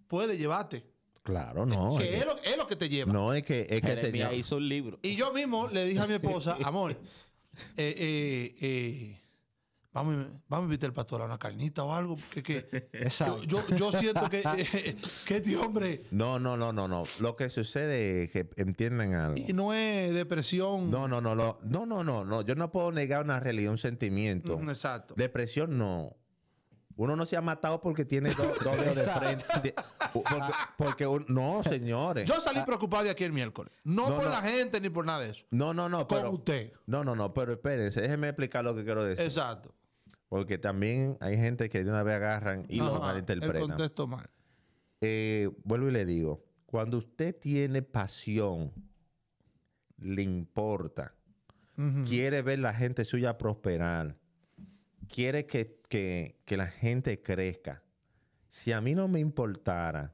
puede llevarte Claro, no. es, lo, que te lleva. No, es que, es que se hizo un libro. Y yo mismo le dije a mi esposa, amor, eh, eh, eh, vamos, vamos, a invitar al pastor a una carnita o algo. Porque que, yo, siento que, que este hombre. No, no, no, no, no. Lo que sucede es que entienden algo. Y no es depresión. No, no, no, no. No, no, no, no. Yo no puedo negar una realidad, un sentimiento. Exacto. Depresión no. Uno no se ha matado porque tiene dos, dedos de frente. Porque, no, señores. Yo salí preocupado de aquí el miércoles. No, por la gente ni por nada de eso. No, no, no. Con pero, usted. No, no, no. Pero espérense, déjenme explicar lo que quiero decir. Exacto. Porque también hay gente que de una vez agarran y lo malinterpretan. El contexto mal. Eh, vuelvo y le digo. Cuando usted tiene pasión, le importa, quiere ver la gente suya prosperar, quiere que que, la gente crezca. Si a mí no me importara,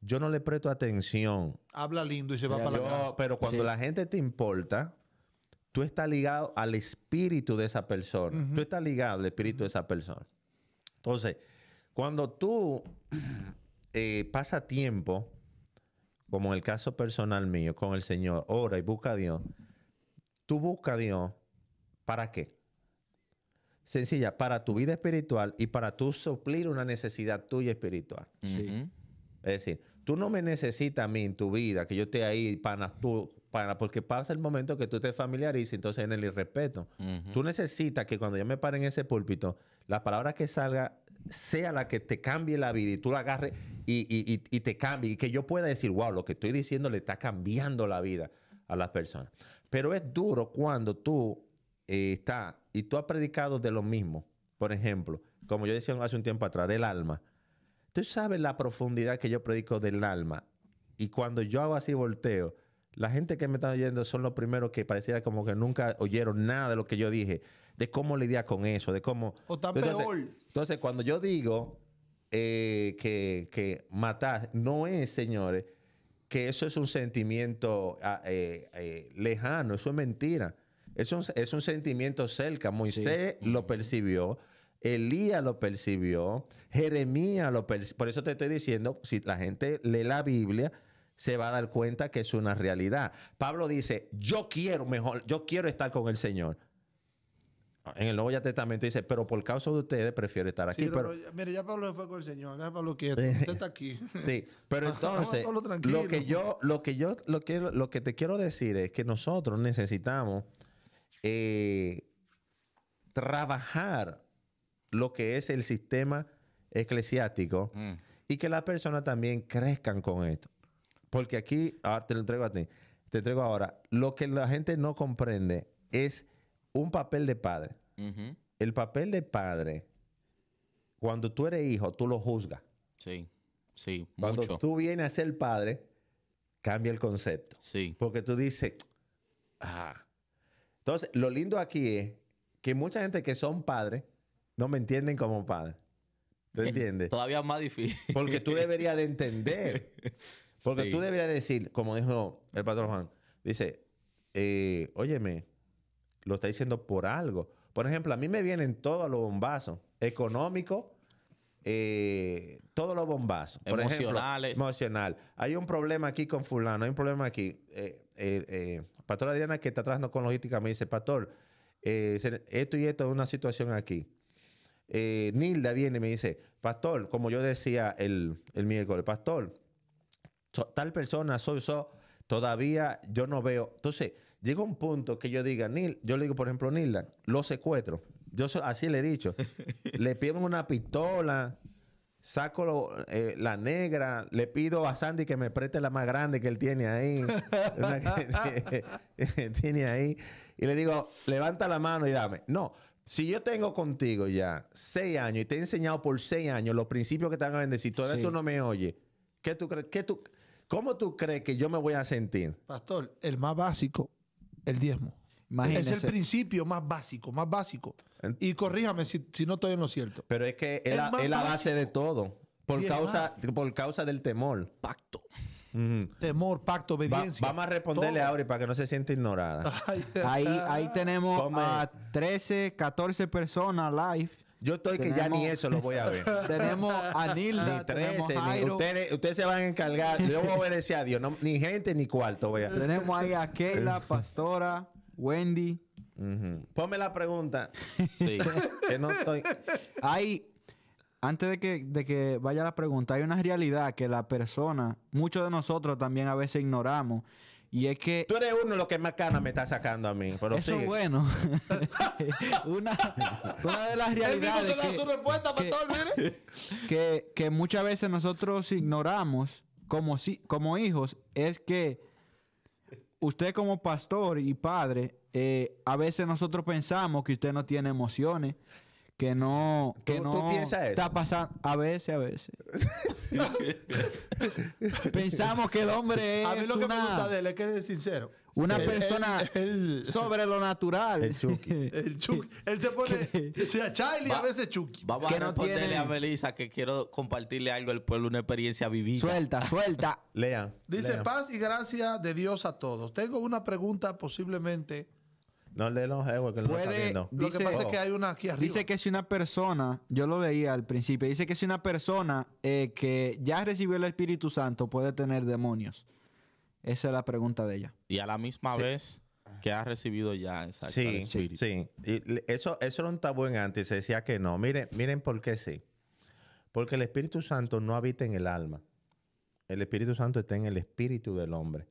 yo no le presto atención. Habla lindo y se va para la casa. Pero cuando la gente te importa, tú estás ligado al espíritu de esa persona. Tú estás ligado al espíritu de esa persona. Entonces, cuando tú eh, pasas tiempo, como en el caso personal mío, con el Señor, ora y busca a Dios, tú busca a Dios, ¿para qué? sencilla para tu vida espiritual y para tú suplir una necesidad tuya espiritual. Es decir, tú no me necesitas a mí en tu vida, que yo esté ahí para tú, para, porque pasa el momento que tú te familiarices, entonces en el irrespeto. Tú necesitas que cuando yo me pare en ese púlpito, la palabra que salga sea la que te cambie la vida y tú la agarres y, te cambie y que yo pueda decir, wow, lo que estoy diciendo le está cambiando la vida a las personas. Pero es duro cuando tú eh, estás y tú has predicado de lo mismo, por ejemplo, como yo decía hace un tiempo atrás, del alma, tú sabes la profundidad que yo predico del alma. Y cuando yo hago así volteo, la gente que me está oyendo son los primeros que pareciera como que nunca oyeron nada de lo que yo dije, de cómo lidiar con eso, de cómo... O tan peor. Entonces, cuando yo digo eh, que, matar no es, señores, que eso es un sentimiento ah, eh, eh, lejano, eso es mentira. Es un, sentimiento cerca. Moisés lo percibió. Elías lo percibió, Jeremías lo percibió. Por eso te estoy diciendo, si la gente lee la Biblia, se va a dar cuenta que es una realidad. Pablo dice, yo quiero mejor, yo quiero estar con el Señor. En el Nuevo Testamento dice, pero por causa de ustedes prefiero estar aquí. Sí, pero, mire, ya Pablo fue con el Señor, ya Pablo quiere. usted está aquí. sí, pero entonces, lo que yo, lo que yo, lo lo que te quiero decir es que nosotros necesitamos eh, trabajar lo que es el sistema eclesiástico mm. y que las personas también crezcan con esto. Porque aquí, ahora te lo entrego a ti, te entrego ahora, lo que la gente no comprende es un papel de padre. El papel de padre, cuando tú eres hijo, tú lo juzgas. Sí, sí. Cuando tú vienes a ser padre, cambia el concepto. Sí. Porque tú dices, ah, entonces, lo lindo aquí es que mucha gente que son padres no me entienden como padre. ¿Tú entiendes? Todavía más difícil. Porque tú deberías de entender. Porque tú deberías decir, como dijo el patrón Juan, dice, eh, óyeme, lo está diciendo por algo. Por ejemplo, a mí me vienen todos los bombazos económicos, eh, todos los bombazos. Por Emocionales. emocional. Hay un problema aquí con fulano, hay un problema aquí. Eh, Pastor Adriana, que está trabajando con logística, me dice, Pastor, eh, esto y esto es una situación aquí. Eh, Nilda viene y me dice, Pastor, como yo decía el, el miércoles, Pastor, tal persona, soy yo, todavía yo no veo. Entonces, llega un punto que yo diga, Nil, yo le digo, por ejemplo, Nilda, lo secuestro. Yo así le he dicho. le pido una pistola, saco eh, la negra, le pido a Sandy que me preste la más grande que él tiene ahí, tiene ahí, y le digo, levanta la mano y dame. No, si yo tengo contigo ya seis años y te he enseñado por seis años los principios que te van a bendecir, todavía tú no me oyes, ¿qué tú crees? ¿Qué tú, ¿Cómo tú crees que yo me voy a sentir? Pastor, el más básico, el diezmo. Es el principio más básico, más básico. Y corríjame si, no estoy en lo cierto. Pero es que es, la, base de todo. Por causa, por causa del temor. Pacto. Temor, pacto, obediencia. vamos a responderle ahora a para que no se sienta ignorada. ahí, ahí tenemos a 13, 14 personas live. Yo estoy que ya ni eso lo voy a ver. Tenemos a Nilda, ustedes, se van a encargar. Yo voy a obedecer a Dios. ni gente ni cuarto. Voy a... Tenemos ahí a Keila, pastora. Wendy. Ponme la pregunta. Sí. que no estoy. Hay. Antes de que, que vaya la pregunta, hay una realidad que la persona, muchos de nosotros también a veces ignoramos. Y es que. Tú eres uno de los que más cana me está sacando a mí. Pero eso es bueno. una, de las realidades. que, Que, que, muchas veces nosotros ignoramos como, si, como hijos es que usted como pastor y padre, eh, a veces nosotros pensamos que usted no tiene emociones, que no, que no piensas está pasando a veces, a veces. Pensamos que el hombre es. A mí lo que me gusta de él es que es sincero. Una persona sobre lo natural. El Chucky. El Chucky. Él se pone. se a Charlie a veces Chucky. Vamos a no tiene... a Melissa que quiero compartirle algo al pueblo, una experiencia vivida. Suelta, suelta. Lea Dice paz y gracia de Dios a todos. Tengo una pregunta posiblemente. No le los ego, eh, que lo está dice, Lo que pasa es que hay una aquí arriba. Dice que si una persona, yo lo veía al principio, dice que si una persona eh, que ya recibió el Espíritu Santo puede tener demonios. Esa es la pregunta de ella. Y a la misma vez que ha recibido ya esa sí, sí, sí. eso, eso era un tabú antes. Se decía que no. Miren, miren por qué sí. Porque el Espíritu Santo no habita en el alma. El Espíritu Santo está en el espíritu del hombre.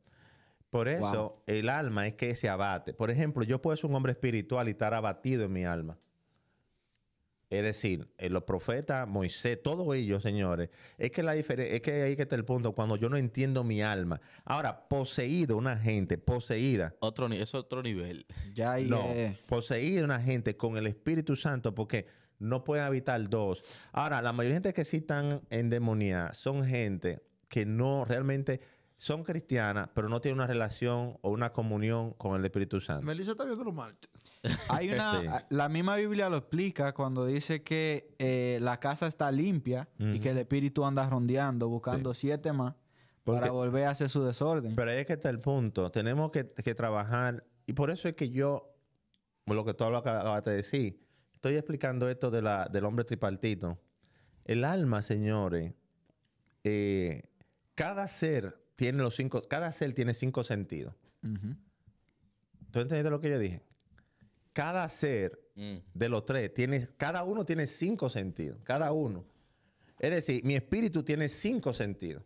Por eso el alma es que se abate. Por ejemplo, yo puedo ser un hombre espiritual y estar abatido en mi alma. Es decir, eh, los profetas, Moisés, todos ellos, señores, es que la es que ahí que está el punto, cuando yo no entiendo mi alma. Ahora, poseído una gente, poseída. Otro, es otro nivel. Ya, hay No, poseída una gente con el Espíritu Santo, porque no pueden habitar dos. Ahora, la mayoría de gente que sí están en demonía son gente que no realmente son cristianas, pero no tienen una relación o una comunión con el Espíritu Santo. Melissa está viendo los martes. Hay una, este. La misma Biblia lo explica cuando dice que eh, la casa está limpia y que el espíritu anda rondeando buscando siete más para volver a hacer su desorden. Pero ahí es que está el punto. Tenemos que, trabajar. Y por eso es que yo, lo que tú acabas de decir, estoy explicando esto de la, del hombre tripartito. El alma, señores, eh, cada ser tiene los cinco, cada ser tiene cinco sentidos. ¿Tú entendiste lo que yo dije? cada ser mm. de los tres tiene, cada uno tiene cinco sentidos, cada uno. Es decir, mi espíritu tiene cinco sentidos.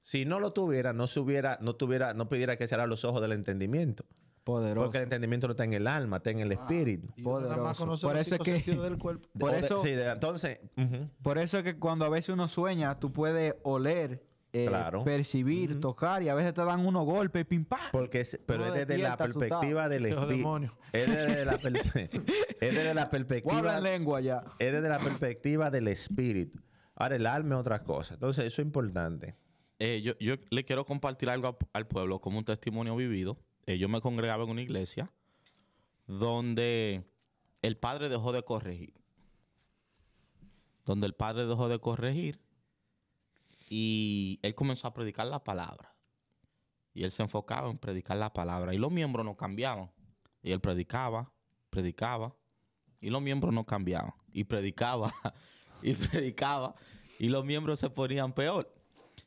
Si no lo tuviera, no hubiera, no tuviera, no pidiera que cerrar los ojos del entendimiento. Poderoso. Porque el entendimiento no está en el alma, está en el ah, espíritu. Poderoso. por eso que del cuerpo. Por eso, entonces, por eso es que cuando a veces uno sueña, tú puedes oler eh, percibir, tocar y a veces te dan unos golpes, pim, Porque pero es desde la perspectiva del espíritu. Es desde la, perspectiva. lengua ya. Es desde la perspectiva del espíritu. Ahora el alma es otra cosa. Entonces, eso es importante. Eh, yo, le quiero compartir algo al pueblo como un testimonio vivido. Eh, yo me congregaba en una iglesia donde el padre dejó de corregir. Donde el padre dejó de corregir y él comenzó a predicar la palabra. Y él se enfocaba en predicar la palabra. Y los miembros no cambiaban. Y él predicaba, predicaba. Y los miembros no cambiaban. Y predicaba, y predicaba. Y los miembros se ponían peor.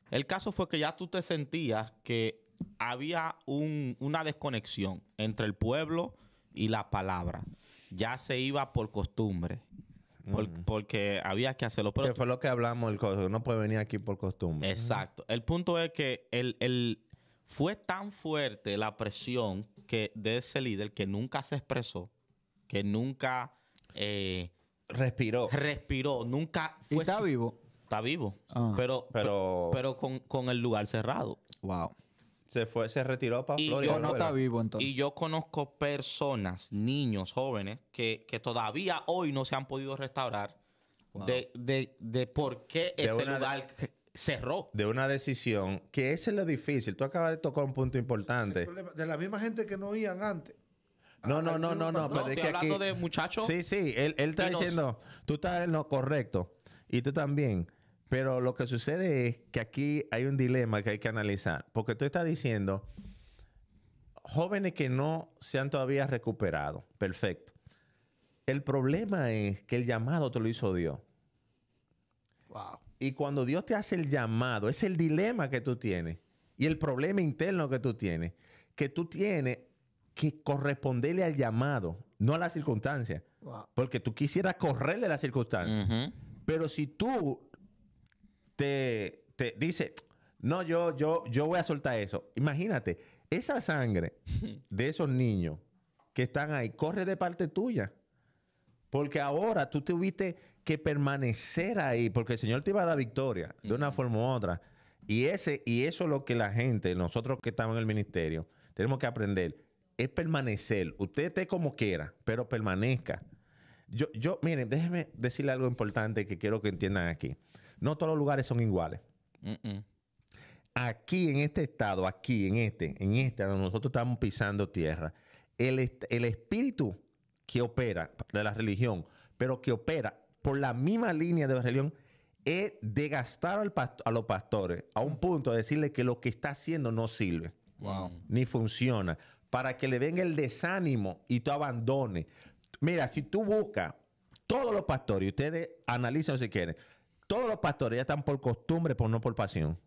El caso fue que ya tú te sentías que había una desconexión entre el pueblo y la palabra. Ya se iba por costumbre porque había que hacerlo. porque fue lo que hablamos, el no puede venir aquí por costumbre. Exacto. El punto es que el, el, fue tan fuerte la presión que de ese líder que nunca se expresó, que nunca... Eh, respiró. Respiró, nunca está vivo. Está vivo, ah. pero, pero, pero, con, con el lugar cerrado. Wow. Se fue, se retiró para y Yo no está vivo entonces. Y yo conozco personas, niños, jóvenes, que, todavía hoy no se han podido restaurar de, por qué ese lugar cerró. De una decisión, que ese es lo difícil. Tú acabas de tocar un punto importante. de la misma gente que no iban antes. No, ah, no, no, no, no, hablando de muchachos. Sí, sí, él, está diciendo, tú estás en lo correcto y tú también, pero lo que sucede es que aquí hay un dilema que hay que analizar, porque tú estás diciendo jóvenes que no se han todavía recuperado, perfecto. El problema es que el llamado te lo hizo Dios. Wow. Y cuando Dios te hace el llamado, es el dilema que tú tienes y el problema interno que tú tienes, que tú tienes que corresponderle al llamado, no a la circunstancia. Porque tú quisieras correrle a la circunstancia. Pero si tú te, dice, no, yo, yo, yo voy a soltar eso. Imagínate, esa sangre de esos niños que están ahí corre de parte tuya. Porque ahora tú tuviste que permanecer ahí, porque el Señor te iba a dar victoria de una forma u otra. Y, ese, y eso es lo que la gente, nosotros que estamos en el ministerio, tenemos que aprender, es permanecer. Usted esté como quiera, pero permanezca. Yo, yo, miren, decirle algo importante que quiero que entiendan aquí. No todos los lugares son iguales. Aquí, en este estado, aquí, en este, en este, donde nosotros estamos pisando tierra, el, espíritu que opera de la religión, pero que opera por la misma línea de la religión, es desgastar al a los pastores a un punto de decirle que lo que está haciendo no sirve, ni funciona, para que le den el desánimo y tú abandones. Mira, si tú buscas todos los pastores, y ustedes analizan si quieren, todos los pastores ya están por costumbre, por no por pasión.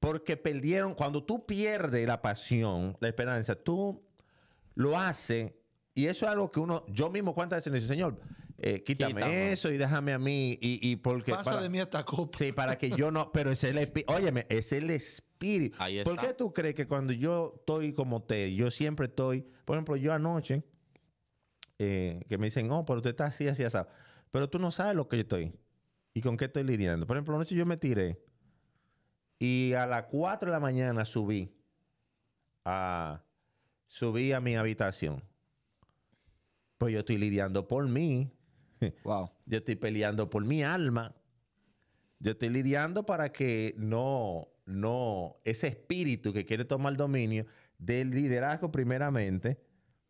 Porque perdieron, cuando tú pierdes la pasión, la esperanza, tú lo haces. Y eso es algo que uno, yo mismo cuántas veces le dice, Señor, eh, quítame, eso y déjame a mí. Y, porque. Pasa de mí esta copa. Sí, para que yo no. Pero es el espíritu. Óyeme, es el espíritu. ¿Por qué tú crees que cuando yo estoy como te, yo siempre estoy. Por ejemplo, yo anoche, eh, que me dicen, no, oh, pero tú estás así, así, así. Pero tú no sabes lo que yo estoy y con qué estoy lidiando. Por ejemplo, anoche yo me tiré y a las 4 de la mañana subí a, subí a mi habitación. Pues yo estoy lidiando por mí. Wow. Yo estoy peleando por mi alma. Yo estoy lidiando para que no, no, ese espíritu que quiere tomar dominio del liderazgo primeramente.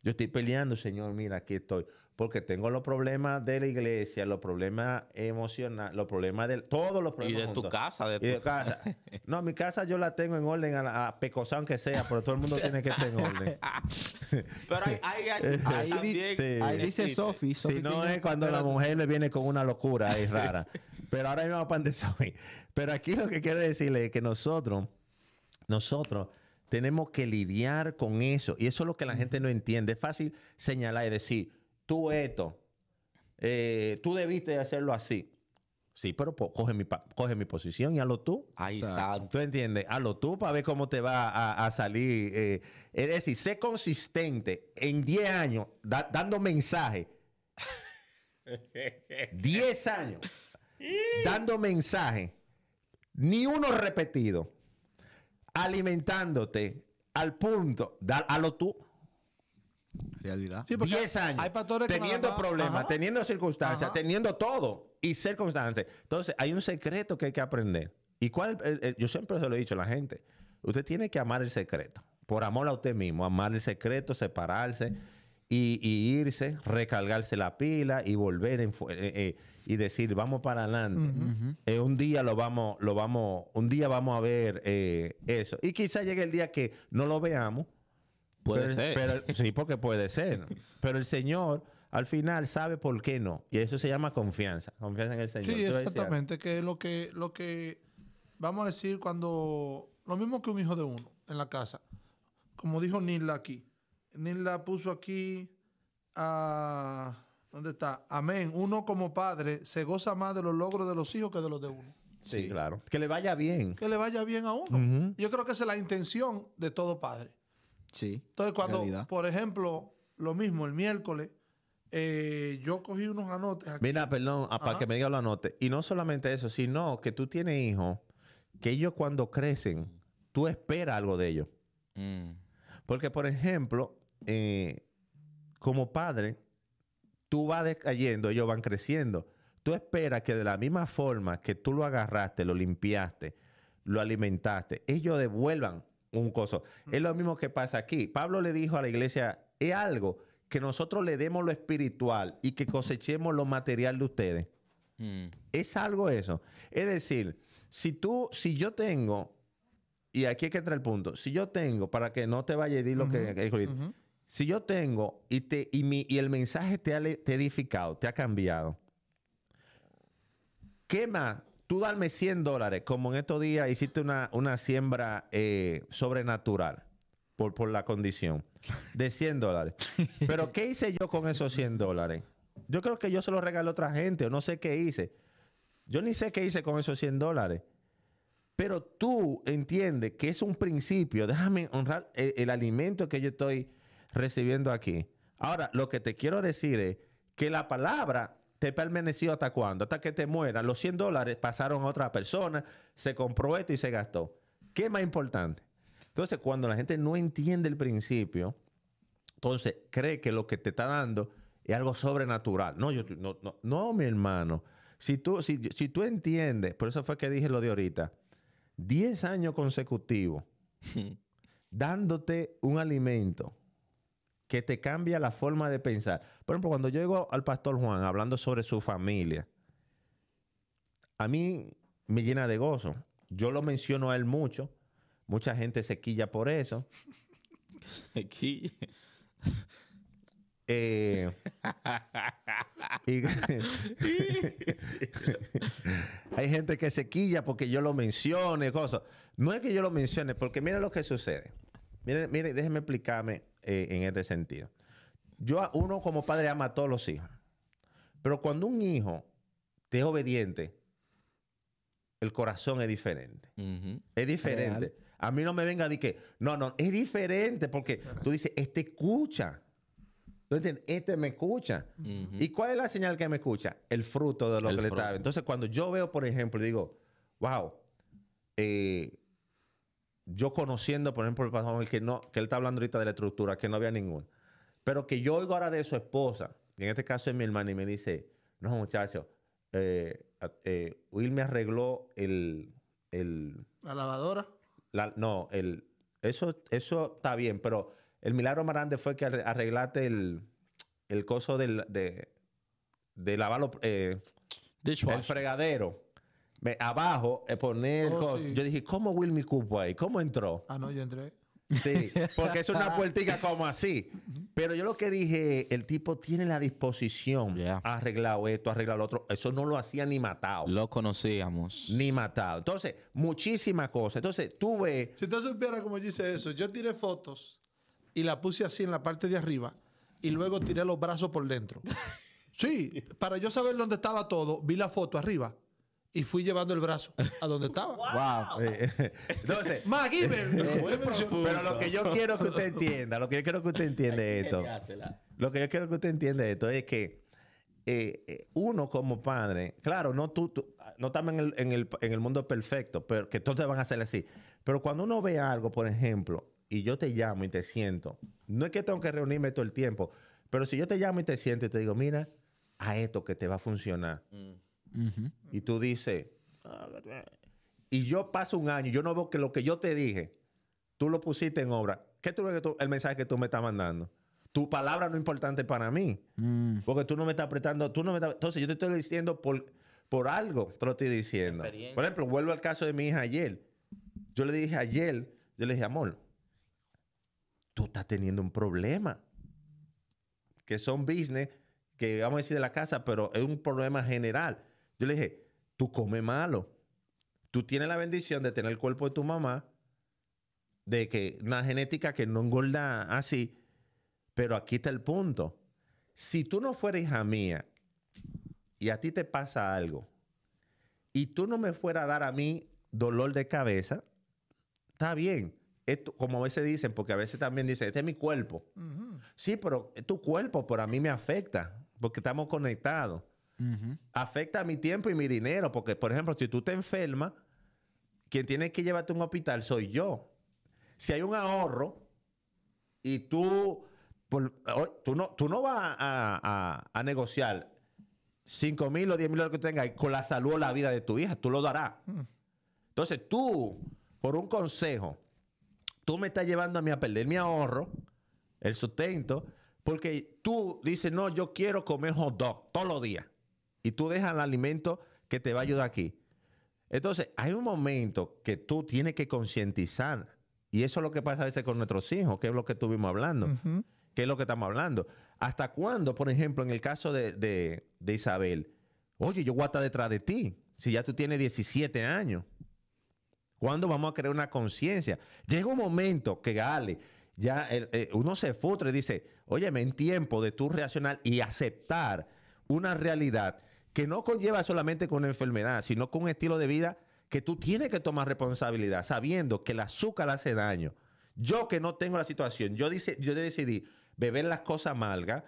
Yo estoy peleando, Señor, mira, aquí estoy porque tengo los problemas de la iglesia, los problemas emocionales, los problemas de todos los problemas. Y de tu casa, de, tu... casa. No, mi casa yo la tengo en orden a, pecos aunque sea, pero todo el mundo tiene que estar en orden. pero ahí, dice Sofi. Si no es cuando la mujer le viene con una locura es rara. pero ahora mismo pan de Sofi. Pero aquí lo que quiero decirle es que nosotros, nosotros tenemos que lidiar con eso. Y eso es lo que la gente no entiende. Es fácil señalar y decir tú esto, eh, tú debiste hacerlo así. Sí, pero coge, mi, posición y hazlo tú. Ahí está. Tú entiendes, hazlo tú para ver cómo te va a, salir. Eh, es decir, sé consistente en 10 años dando mensaje. 10 años dando mensaje. Ni uno repetido. Alimentándote al punto, hazlo tú realidad. 10 años. teniendo problemas, teniendo circunstancias, teniendo todo y ser constante. Entonces, hay un secreto que hay que aprender. ¿Y cuál? Eh, eh, yo siempre se lo he dicho a la gente. Usted tiene que amar el secreto. Por amor a usted mismo, amar el secreto, separarse y, irse, recargarse la pila y volver eh, y decir, vamos para adelante. un día lo vamos, lo vamos, un día vamos a ver eso. Y quizá llegue el día que no lo veamos, Puede ser. sí, porque puede ser. Pero el Señor al final sabe por qué no. Y eso se llama confianza. Confianza en el Señor. Sí, exactamente. Que lo que, lo que vamos a decir cuando. Lo mismo que un hijo de uno en la casa. Como dijo Nila aquí. Nila puso aquí a. ¿Dónde está? Amén. Uno como padre se goza más de los logros de los hijos que de los de uno. Sí, claro. Que le vaya bien. Que le vaya bien a uno. Yo creo que esa es la intención de todo padre Sí. Entonces, cuando, por ejemplo, lo mismo, el miércoles, eh, yo cogí unos anotes. Mira, perdón, ah, para que me diga los anotes. Y no solamente eso, sino que tú tienes hijos que ellos cuando crecen, tú esperas algo de ellos. Mm. Porque, por ejemplo, eh, como padre, tú vas decayendo, ellos van creciendo. Tú esperas que de la misma forma que tú lo agarraste, lo limpiaste, lo alimentaste, ellos devuelvan un coso. Es lo mismo que pasa aquí. Pablo le dijo a la iglesia, es algo que nosotros le demos lo espiritual y que cosechemos lo material de ustedes. Mm. Es algo eso. Es decir, si tú, si yo tengo, y aquí es que entra el punto, si yo tengo, para que no te vaya a decir lo que, dijo, si yo tengo y, te, y, y el mensaje te ha, te ha edificado, te ha cambiado, ¿qué más tú darme 100 dólares, como en estos días hiciste una, siembra eh, sobrenatural por, por la condición, de 100 dólares. Pero ¿qué hice yo con esos 100 dólares? Yo creo que yo se los regalé a otra gente o no sé qué hice. Yo ni sé qué hice con esos 100 dólares. Pero tú entiendes que es un principio. Déjame honrar eh, el, alimento que yo estoy recibiendo aquí. Ahora, lo que te quiero decir es que la palabra te permaneció hasta cuándo, hasta que te muera. Los 100 dólares pasaron a otra persona, se compró esto y se gastó. ¿Qué más importante? Entonces, cuando la gente no entiende el principio, entonces cree que lo que te está dando es algo sobrenatural. No, yo no, mi hermano. Si tú, si tú entiendes, por eso fue que dije lo de ahorita, 10 años consecutivos dándote un alimento que te cambia la forma de pensar. Por ejemplo, cuando yo llego al pastor Juan hablando sobre su familia, a mí me llena de gozo. Yo lo menciono a él mucho. Mucha gente se quilla por eso. Se quilla. Eh, hay gente que se quilla porque yo lo mencione, cosas. No es que yo lo mencione, porque miren lo que sucede. Miren, déjenme explicarme eh, en este sentido. Yo, uno como padre ama a todos los hijos. Pero cuando un hijo te es obediente, el corazón es diferente. Es diferente. A mí no me venga de que, no, no, es diferente porque tú dices, este escucha. ¿Tú entiendes? Este me escucha. ¿Y cuál es la señal que me escucha? El fruto de lo que le trae. Entonces, cuando yo veo, por ejemplo, digo, wow, eh, yo conociendo, por ejemplo, el pasado que, no, que él está hablando ahorita de la estructura, que no había ninguna. Pero que yo oigo ahora de su esposa, en este caso es mi hermana, y me dice, no muchacho, eh, eh, Will me arregló el, ¿La lavadora? no, el, eso, eso está bien, pero el milagro más grande fue que arreglaste el, coso del, de, de lavar eh, el fregadero. abajo, poner... Oh, yo dije, ¿cómo Will me cupo ahí? ¿Cómo entró? Ah, no, yo entré. Sí, porque es una puertica como así. Pero yo lo que dije, el tipo tiene la disposición. Yeah. arreglado esto, ha arreglado lo otro. Eso no lo hacía ni matado. Lo conocíamos. Ni matado. Entonces, muchísimas cosas. Entonces, tuve. Si tú supieras como dice eso, yo tiré fotos y la puse así en la parte de arriba y luego tiré los brazos por dentro. Sí, para yo saber dónde estaba todo, vi la foto arriba y fui llevando el brazo a donde estaba. wow. Entonces, eh, pero lo que yo quiero que usted entienda, lo que yo quiero que usted entienda esto, lo que yo quiero que usted entienda esto es que eh, eh, uno como padre, claro, no tú, no estamos en el, mundo perfecto, pero que todos te van a hacer así. Pero cuando uno ve algo, por ejemplo, y yo te llamo y te siento, no es que tengo que reunirme todo el tiempo, pero si yo te llamo y te siento y te digo, mira, a esto que te va a funcionar. Mm. Y tú dices, y yo paso un año, yo no veo que lo que yo te dije, tú lo pusiste en obra. ¿Qué tú el mensaje que tú me estás mandando? Tu palabra no es importante para mí. Mm. Porque tú no me estás apretando. tú no Entonces yo te estoy diciendo por, por algo, te lo estoy diciendo. Por ejemplo, vuelvo al caso de mi hija ayer. Yo le dije ayer, yo le dije, amor, tú estás teniendo un problema. Que son business, que vamos a decir de la casa, pero es un problema general yo le dije, tú comes malo. Tú tienes la bendición de tener el cuerpo de tu mamá, de que una genética que no engorda así, pero aquí está el punto. Si tú no fueras hija mía y a ti te pasa algo y tú no me fueras a dar a mí dolor de cabeza, está bien. Esto, como a veces dicen, porque a veces también dicen, este es mi cuerpo. Sí, pero tu cuerpo, por a mí me afecta, porque estamos conectados afecta a mi tiempo y mi dinero. Porque, por ejemplo, si tú te enfermas, quien tiene que llevarte a un hospital soy yo. Si hay un ahorro y tú, tú, no, tú no vas a, negociar 5 mil o 10 mil dólares que tengas con la salud o la vida de tu hija, tú lo darás. Mm. Entonces tú, por un consejo, tú me estás llevando a mí a perder mi ahorro, el sustento, porque tú dices, no, yo quiero comer hot dog todos los días y tú dejas el alimento que te va a ayudar aquí. Entonces, hay un momento que tú tienes que concientizar. Y eso es lo que pasa a veces con nuestros hijos, que es lo que estuvimos hablando. qué que es lo que estamos hablando? ¿Hasta cuándo, por ejemplo, en el caso de, Isabel? Oye, yo voy a detrás de ti. Si ya tú tienes 17 años. ¿Cuándo vamos a crear una conciencia? Llega un momento que Gale, ya eh, uno se frustra y dice, óyeme, en tiempo de tú reaccionar y aceptar una realidad que no conlleva solamente con una enfermedad, sino con un estilo de vida que tú tienes que tomar responsabilidad, sabiendo que el azúcar hace daño. Yo que no tengo la situación, yo, dice, yo decidí beber las cosas malgas,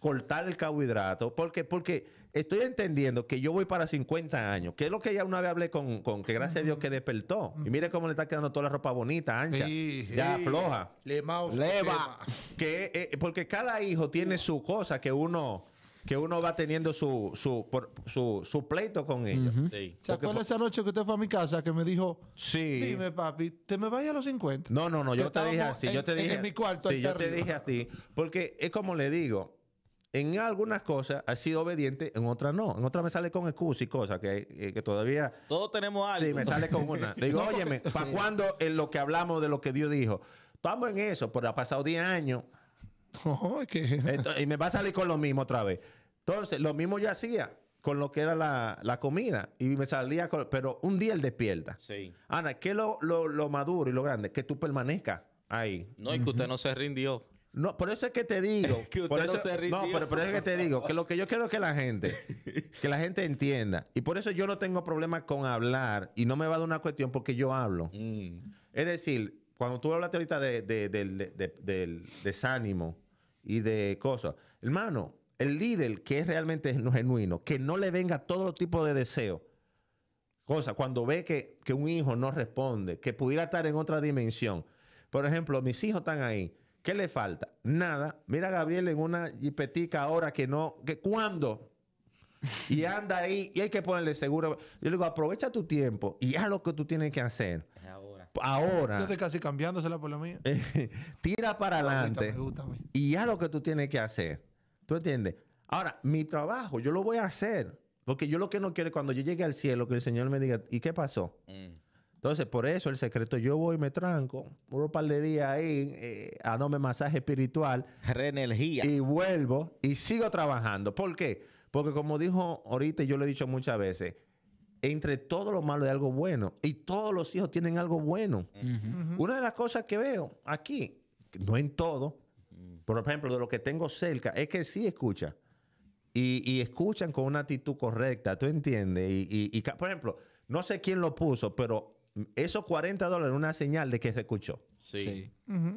cortar el carbohidrato, porque, porque estoy entendiendo que yo voy para 50 años, que es lo que ya una vez hablé con, que gracias a Dios que despertó. Y mire cómo le está quedando toda la ropa bonita, ancha, ya floja. Le Leva. Que, eh, porque cada hijo tiene su cosa que uno que uno va teniendo su, su, su, pleito con ellos. ¿Se esa noche que usted fue a mi casa que me dijo, Sí. dime papi, ¿te me vayas a los 50? No, no, no, yo te dije así. yo te dije, en mi cuarto, Sí, yo te dije a Porque es como le digo, en algunas cosas ha sido obediente, en otras no. En otras me sale con excusas y cosas eh, que, todavía. Todos tenemos algo. Sí, me sale con una. Le digo, óyeme, ¿para cuándo en lo que hablamos de lo que Dios dijo? Vamos en eso, pero ha pasado 10 años. y me va a salir con lo mismo otra vez. Entonces, lo mismo yo hacía con lo que era la, comida y me salía Pero un día él despierta. Sí. Ana, ¿qué es lo, lo, maduro y lo grande? Que tú permanezcas ahí. No, y que usted no se rindió. No, por eso es que te digo. que por eso, no se No, pero por eso es que te digo. Que lo que yo quiero es que la gente, que la gente entienda. Y por eso yo no tengo problema con hablar y no me va a dar una cuestión porque yo hablo. Mm. Es decir, cuando tú hablaste ahorita del desánimo, y de cosas. Hermano, el líder que es realmente genuino, que no le venga todo tipo de deseo, cosa, cuando ve que, un hijo no responde, que pudiera estar en otra dimensión. Por ejemplo, mis hijos están ahí. ¿Qué le falta? Nada. Mira a Gabriel en una jipetica ahora que no, que cuando y anda ahí y hay que ponerle seguro. Yo le digo, aprovecha tu tiempo y haz lo que tú tienes que hacer. ahora ahora. Yo casi cambiándosela por la mía. tira para adelante. y ya lo que tú tienes que hacer. ¿Tú entiendes? Ahora, mi trabajo, yo lo voy a hacer. Porque yo lo que no quiero es cuando yo llegue al cielo que el Señor me diga, ¿y qué pasó? Mm. Entonces, por eso el secreto, yo voy, me tranco, un par de días ahí, eh, a me masaje espiritual. Reenergía. Y vuelvo y sigo trabajando. ¿Por qué? Porque como dijo ahorita, yo lo he dicho muchas veces, entre todo lo malo hay algo bueno. Y todos los hijos tienen algo bueno. Una de las cosas que veo aquí, no en todo, por ejemplo, de lo que tengo cerca, es que sí escucha. Y, y escuchan con una actitud correcta, ¿tú entiendes? Y, por ejemplo, no sé quién lo puso, pero esos 40 dólares una señal de que se escuchó. Sí.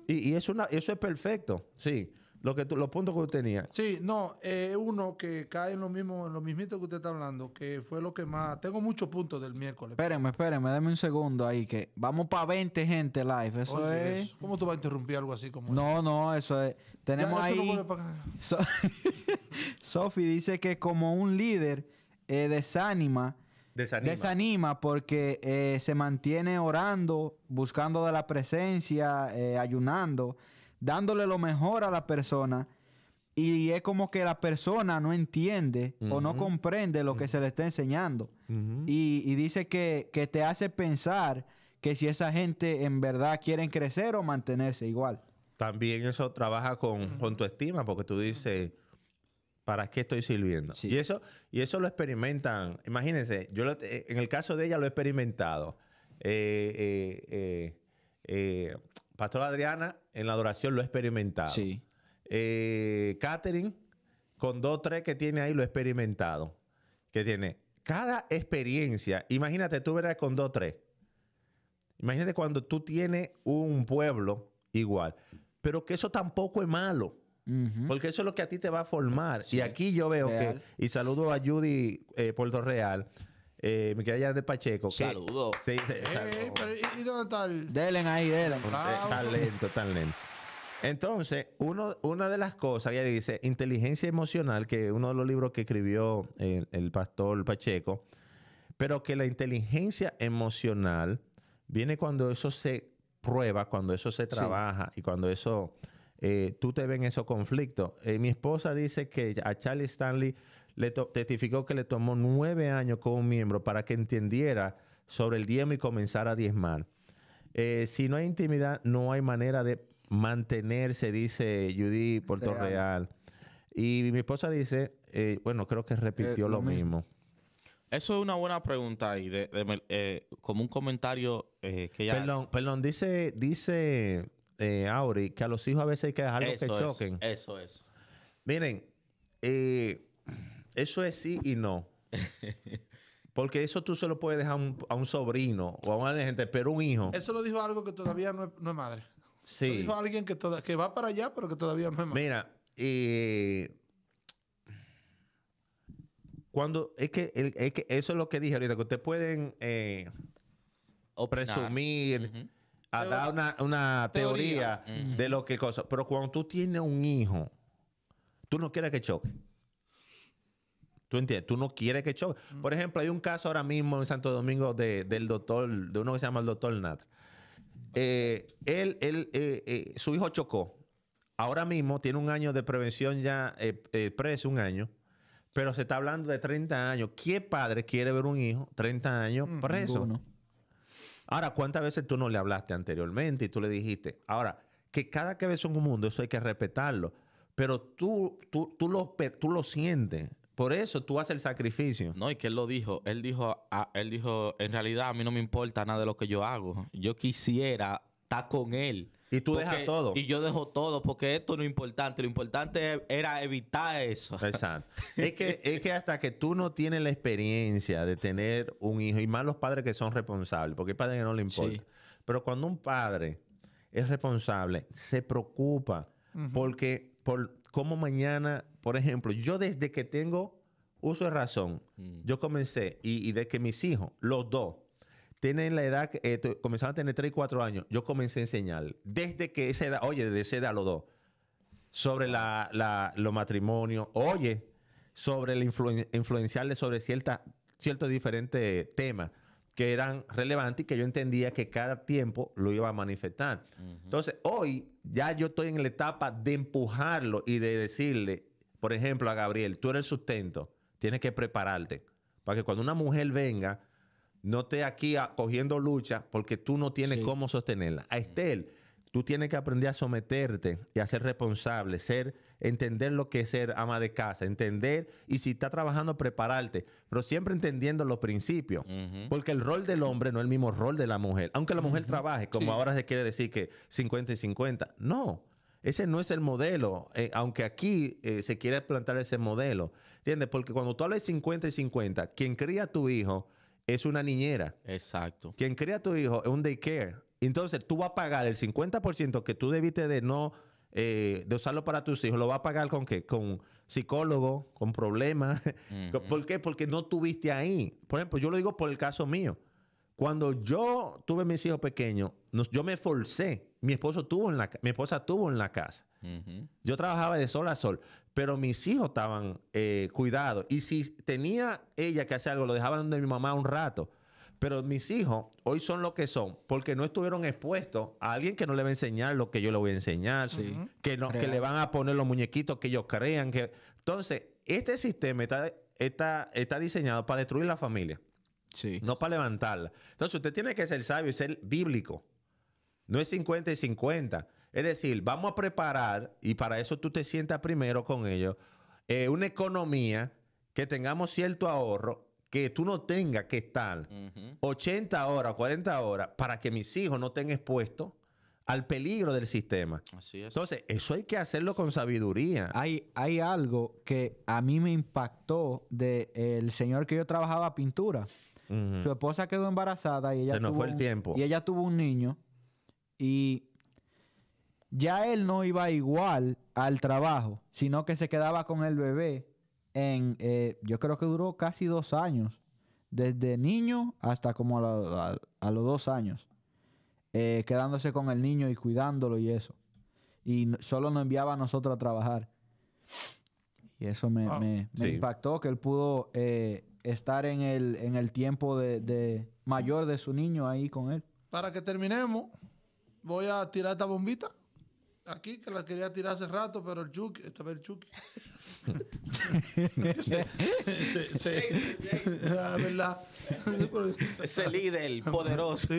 y, una, eso es perfecto, sí que los puntos que usted tenía. Sí, no, eh, uno que cae en lo mismo, en lo mismito que usted está hablando, que fue lo que más. Tengo muchos puntos del miércoles. Espérenme, espérenme, deme un segundo ahí, que vamos para 20 gente live. Eso es. ¿Cómo tú vas a interrumpir algo así como No, no, eso es. Tenemos ahí. Sofi dice que como un líder eh, desanima. Desanima. Desanima porque eh, se mantiene orando, buscando de la presencia, ayunando dándole lo mejor a la persona y es como que la persona no entiende o no comprende lo que se le está enseñando. y, dice que, que, te hace pensar que si esa gente en verdad quieren crecer o mantenerse igual. También eso trabaja con, tu estima, porque tú dices, ¿para qué estoy sirviendo? Y, eso, y eso lo experimentan. Imagínense, yo eh, en el caso de ella lo he experimentado. eh, eh, eh, eh Pastor Adriana en la adoración lo he experimentado. Sí. Eh, Catherine, con dos, tres que tiene ahí, lo he experimentado. Que tiene cada experiencia. Imagínate, tú verás con dos, tres. Imagínate cuando tú tienes un pueblo igual. Pero que eso tampoco es malo. Porque eso es lo que a ti te va a formar. Y aquí yo veo que, y saludo a Judy eh, Puerto Real, eh, me quedé ya de Pacheco. Saludos. Sí, eh, eh, ¿y, dónde está el...? Delen ahí, delen. Está lento, tan lento. Entonces, una de las cosas, ya dice, inteligencia emocional, que uno de los libros que escribió el, pastor Pacheco, pero que la inteligencia emocional viene cuando eso se prueba, cuando eso se trabaja y cuando eso... tú te ves en esos conflictos. mi esposa dice que a Charlie Stanley testificó que le tomó nueve años con un miembro para que entendiera sobre el diezmo y comenzara a diezmar. Eh, si no hay intimidad, no hay manera de mantenerse, dice Judy Puerto Real. Y mi esposa dice, eh, bueno, creo que repitió eh, lo, mismo. Eso es una buena pregunta y como un comentario que ya... Perdón, perdón, dice, dice Auri que a los hijos a veces hay que dejarlos que choquen. Eso, es. Miren, eh, eso es sí y no. Porque eso tú se lo puedes dejar a un, sobrino o a una gente, pero un hijo. Eso lo dijo algo que todavía no es, madre. Sí. Lo dijo alguien que, va para allá, pero que todavía no es madre. Mira, eh, cuando es que, eso es lo que dije ahorita, que ustedes pueden o eh, ah, presumir, a dar una, teoría, de lo que cosa. Pero cuando tú tienes un hijo, tú no quieres que choque. Tú entiendes, tú no quieres que choque. Mm. Por ejemplo, hay un caso ahora mismo en Santo Domingo de, del doctor, de uno que se llama el doctor Nat. Eh, él, él eh, eh, su hijo chocó. Ahora mismo tiene un año de prevención ya preso, un año, pero se está hablando de 30 años. ¿Qué padre quiere ver un hijo 30 años mm, preso? ¿No? ahora, ¿cuántas veces tú no le hablaste anteriormente y tú le dijiste? Ahora, que cada que ves un mundo, eso hay que respetarlo. Pero tú, tú, tú, lo, tú lo sientes. Por eso tú haces el sacrificio. No, y que él lo dijo. Él dijo, ah, él dijo, en realidad a mí no me importa nada de lo que yo hago. Yo quisiera estar con él. Y tú dejas todo. Y yo dejo todo, porque esto no es importante. Lo importante era evitar eso. Exacto. es, que, es que hasta que tú no tienes la experiencia de tener un hijo, y más los padres que son responsables, porque hay padres que no le importa. Pero cuando un padre es responsable, se preocupa porque por, como mañana, por ejemplo, yo desde que tengo uso de razón, mm. yo comencé y, desde que mis hijos, los dos, tienen la edad, eh, comenzaron a tener 3 y 4 años, yo comencé a enseñar, desde que esa edad, oye, desde esa edad los dos, sobre la, los matrimonios, oye, sobre el influenciarle sobre cierta, ciertos diferentes temas que eran relevantes y que yo entendía que cada tiempo lo iba a manifestar. Entonces, hoy ya yo estoy en la etapa de empujarlo y de decirle, por ejemplo, a Gabriel, tú eres el sustento, tienes que prepararte para que cuando una mujer venga, no esté aquí cogiendo lucha porque tú no tienes cómo sostenerla. A Estel, tú tienes que aprender a someterte y a ser responsable, ser entender lo que es ser ama de casa, entender y si está trabajando, prepararte, pero siempre entendiendo los principios, porque el rol del hombre no es el mismo rol de la mujer, aunque la mujer trabaje, como ahora se quiere decir que 50 y 50, no. Ese no es el modelo, eh, aunque aquí eh, se quiere plantar ese modelo. ¿Entiendes? Porque cuando tú hablas 50 y 50, quien cría a tu hijo es una niñera. Exacto. Quien cría a tu hijo es un daycare. Entonces tú vas a pagar el 50% que tú debiste de no eh, de usarlo para tus hijos, ¿lo va a pagar con qué? Con psicólogo, con problemas. ¿Por qué? Porque no tuviste ahí. Por ejemplo, yo lo digo por el caso mío. Cuando yo tuve mis hijos pequeños, yo me forcé. Mi esposo tuvo en la, mi esposa tuvo en la casa. Yo trabajaba de sol a sol, pero mis hijos estaban eh, cuidados. Y si tenía ella que hacer algo, lo dejaban de mi mamá un rato. Pero mis hijos hoy son lo que son porque no estuvieron expuestos a alguien que no le va a enseñar lo que yo le voy a enseñar, que, no, que le van a poner los muñequitos que ellos crean. Que... Entonces, este sistema está, está, está diseñado para destruir la familia, sí. no para levantarla. Entonces, usted tiene que ser sabio y ser bíblico. No es 50 y 50. Es decir, vamos a preparar, y para eso tú te sientas primero con ellos, eh, una economía que tengamos cierto ahorro que tú no tengas que estar 80 horas, 40 horas para que mis hijos no estén expuestos al peligro del sistema. Entonces, eso hay que hacerlo con sabiduría. Hay, hay algo que a mí me impactó del de, el señor que yo trabajaba pintura. Su esposa quedó embarazada y ella fue tiempo. Y ella tuvo un niño y ya él no iba igual al trabajo, sino que se quedaba con el bebé en, eh, yo creo que duró casi dos años, desde niño hasta como a, los dos años, eh, quedándose con el niño y cuidándolo y eso. Y solo nos enviaba a nosotros a trabajar. Y eso me, ah, me, impactó, que él pudo eh, estar en el, tiempo de, mayor de su niño ahí con él. Para que terminemos, voy a tirar esta bombita. Aquí, que la quería tirar hace rato, pero el Chucky, esta vez el Chucky. Ese líder poderoso.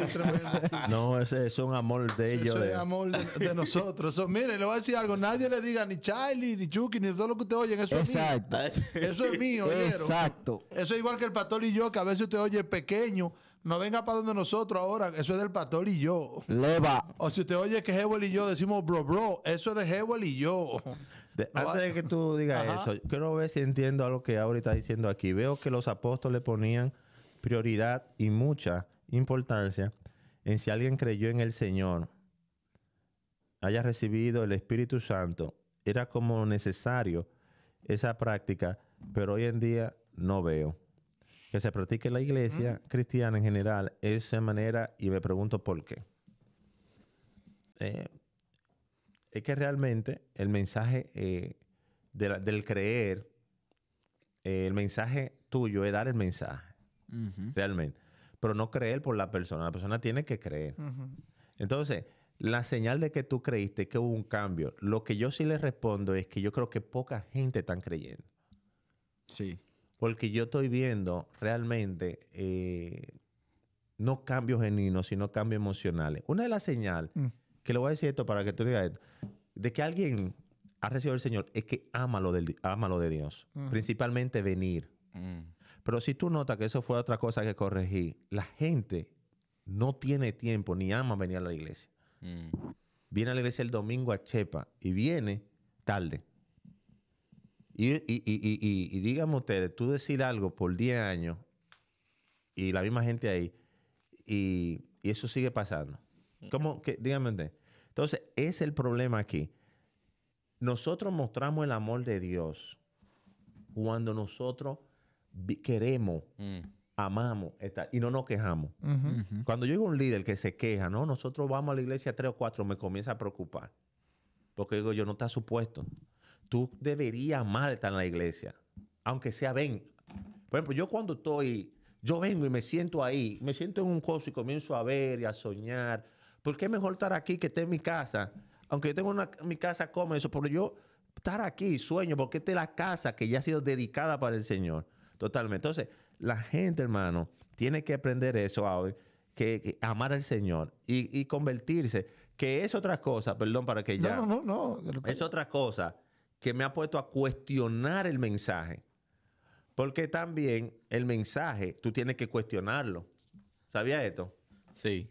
no, ese es un amor de ellos. Eso es amor de, nosotros. Eso, mire, le voy a decir algo. Nadie le diga ni Charlie, ni Chucky, ni todo lo que usted oye Eso Exacto. es mío. Eso es mío, Exacto. Eso es igual que el pastor y yo, que a veces usted oye pequeño. No venga para donde nosotros ahora, eso es del pastor y yo. Leva. O si usted oye que Hewell y yo decimos bro, bro, eso es de Hewell y yo antes de que tú digas eso, quiero ver si entiendo algo que ahora está diciendo aquí. Veo que los apóstoles ponían prioridad y mucha importancia en si alguien creyó en el Señor, haya recibido el Espíritu Santo. Era como necesario esa práctica, pero hoy en día no veo. Que se practique en la iglesia cristiana en general, esa manera, y me pregunto por qué. Eh, es que realmente el mensaje eh, del creer, eh, el mensaje tuyo es dar el mensaje, realmente. Pero no creer por la persona, la persona tiene que creer. Entonces, la señal de que tú creíste que hubo un cambio. Lo que yo sí le respondo es que yo creo que poca gente está creyendo. Sí. Porque yo estoy viendo realmente eh, no cambios genuinos, sino cambios emocionales. Una de las señales... Mm que le voy a decir esto para que tú digas esto, de que alguien ha recibido el Señor es que ama lo, del, ama de Dios, principalmente venir. Mm. Pero si tú notas que eso fue otra cosa que corregí, la gente no tiene tiempo ni ama venir a la iglesia. Mm. Viene a la iglesia el domingo a Chepa y viene tarde. Y, y, díganme ustedes, tú decir algo por 10 años y la misma gente ahí, y, eso sigue pasando. Mm. ¿Cómo? Que, díganme ustedes. Entonces, es el problema aquí. Nosotros mostramos el amor de Dios cuando nosotros queremos, mm. amamos y no nos quejamos. Cuando yo un líder que se queja, no, nosotros vamos a la iglesia tres o cuatro, me comienza a preocupar. Porque digo, yo no está supuesto. Tú deberías amar estar en la iglesia, aunque sea ven. Por ejemplo, yo cuando estoy, yo vengo y me siento ahí, me siento en un coso y comienzo a ver y a soñar ¿Por qué mejor estar aquí que estar en mi casa? Aunque yo tengo mi casa como eso, pero yo estar aquí sueño porque esta es la casa que ya ha sido dedicada para el Señor. Totalmente. Entonces, la gente, hermano, tiene que aprender eso hoy. Que, amar al Señor y, convertirse, que es otra cosa, perdón para que ya. No, no, no, no. Es otra cosa que me ha puesto a cuestionar el mensaje. Porque también el mensaje tú tienes que cuestionarlo. ¿Sabía esto? Sí.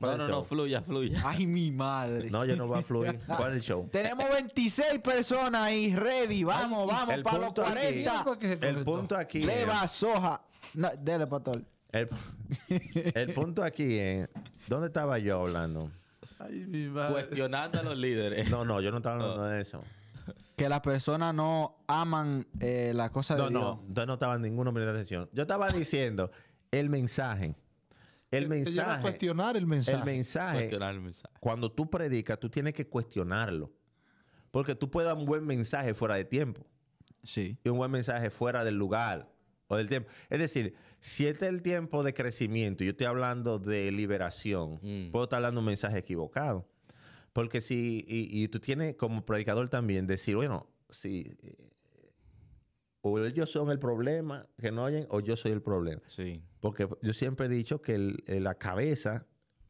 No, no, no, fluya, fluya. Ay, mi madre. No, yo no voy a fluir. ¿Cuál es el show? Tenemos 26 personas ahí, ready. Vamos, vamos, para los 40. el punto aquí. Leva es... soja. No, dele, pastor. El, punto aquí es. ¿Dónde estaba yo hablando? Ay, mi madre. Cuestionando a los líderes. No, no, yo no estaba hablando de eso. Que las personas no aman eh, la cosa de no, Dios. No, no, no estaba ninguno mirando atención. Yo estaba diciendo el mensaje. El mensaje. cuestionar el mensaje. Cuando tú predicas, tú tienes que cuestionarlo. Porque tú puedes dar un buen mensaje fuera de tiempo. Sí. Y un buen mensaje fuera del lugar o del tiempo. Es decir, si este es el tiempo de crecimiento, yo estoy hablando de liberación, mm. puedo estar dando un mensaje equivocado. Porque si, y, tú tienes como predicador también decir, bueno, si o ellos son el problema que no oyen o yo soy el problema. Sí. Porque yo siempre he dicho que eh, la cabeza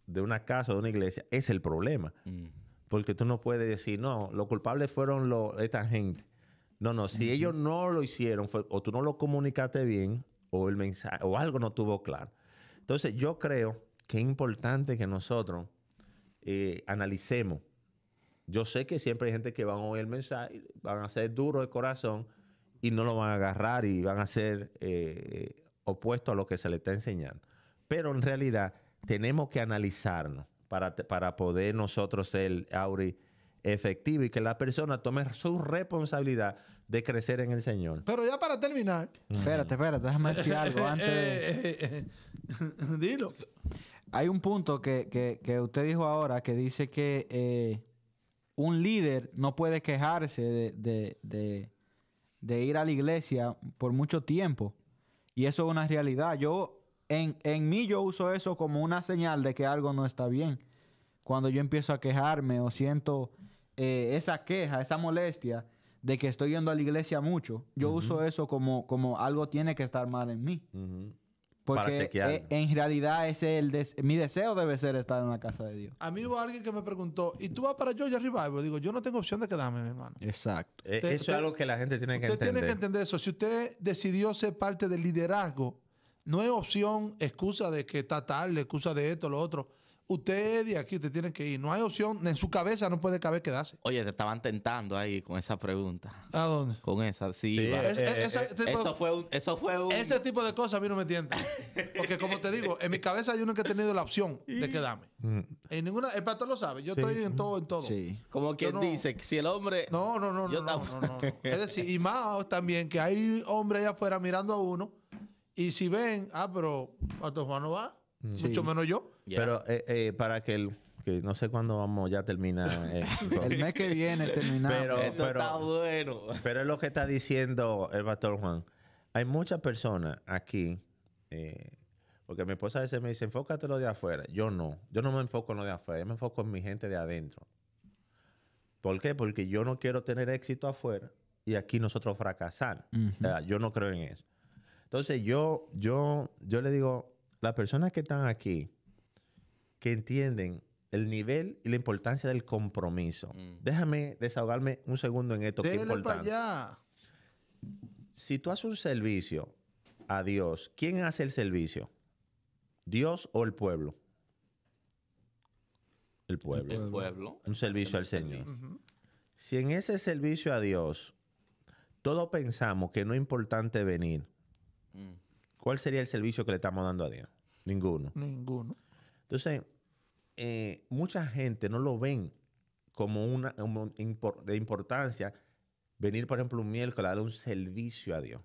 de una casa o de una iglesia es el problema. Mm. Porque tú no puedes decir, no, los culpables fueron esta gente. No, no, si ellos no lo hicieron o tú no lo comunicaste bien o el mensaje o algo no tuvo claro. Entonces yo creo que es importante que nosotros eh, analicemos. Yo sé que siempre hay gente que va a oír el mensaje, van a ser duros de corazón, y no lo van a agarrar y van a ser eh, opuestos a lo que se le está enseñando. Pero en realidad tenemos que analizarnos para, para poder nosotros ser, Auri, efectivo y que la persona tome su responsabilidad de crecer en el Señor. Pero ya para terminar. Espérate, espérate, déjame decir algo antes de... Dilo. Hay un punto que, usted dijo ahora que dice que eh, un líder no puede quejarse de de ir a la iglesia por mucho tiempo. Y eso es una realidad. Yo, en, en mí yo uso eso como una señal de que algo no está bien. Cuando yo empiezo a quejarme o siento eh, esa queja, esa molestia de que estoy yendo a la iglesia mucho, yo uso eso como, como algo tiene que estar mal en mí. Porque eh, en realidad ese el mi deseo debe ser estar en la casa de Dios. A mí hubo alguien que me preguntó, ¿y tú vas para Georgia Revival? Digo, yo no tengo opción de quedarme, mi hermano. Exacto. Eh, eso es algo que la gente tiene que entender. Usted tiene que entender eso. Si usted decidió ser parte del liderazgo, no es opción, excusa de que está tarde, excusa de esto, lo otro usted de aquí, usted tiene que ir. No hay opción, en su cabeza no puede caber quedarse. Oye, te estaban tentando ahí con esa pregunta. ¿A dónde? Con esa, sí. eso, fue un, Ese tipo de cosas a mí no me tientan. Porque como te digo, en mi cabeza hay uno que ha tenido la opción de quedarme. Mm. en ninguna, el pastor lo sabe, yo estoy en todo, en todo. Sí. Como quien dice, si el hombre... No, no, no, no, Es decir, y más también que hay hombres allá afuera mirando a uno y si ven, ah, pero Pastor Juan no va, mm. mucho menos yo. Pero eh, eh, para que el que no sé cuándo vamos ya termina terminar. Eh, el mes que viene terminamos. Pero, está bueno. Pero es lo que está diciendo el pastor Juan. Hay muchas personas aquí, porque mi esposa a veces me dice, enfócate lo de afuera. Yo no, yo no me enfoco en lo de afuera, yo me enfoco en mi gente de adentro. ¿Por qué? Porque yo no quiero tener éxito afuera y aquí nosotros fracasar. yo no creo en eso. Entonces yo, yo, yo le digo, las personas que están aquí, que entienden el nivel y la importancia del compromiso. Mm. Déjame desahogarme un segundo en esto. Para allá. Si tú haces un servicio a Dios, ¿quién hace el servicio? ¿Dios o el pueblo? El pueblo. El pueblo. Un servicio al Señor. Si en ese servicio a Dios todos pensamos que no es importante venir, mm. ¿cuál sería el servicio que le estamos dando a Dios? Ninguno. Ninguno. Entonces, eh, mucha gente no lo ven como una de importancia venir, por ejemplo, un miércoles a dar un servicio a Dios.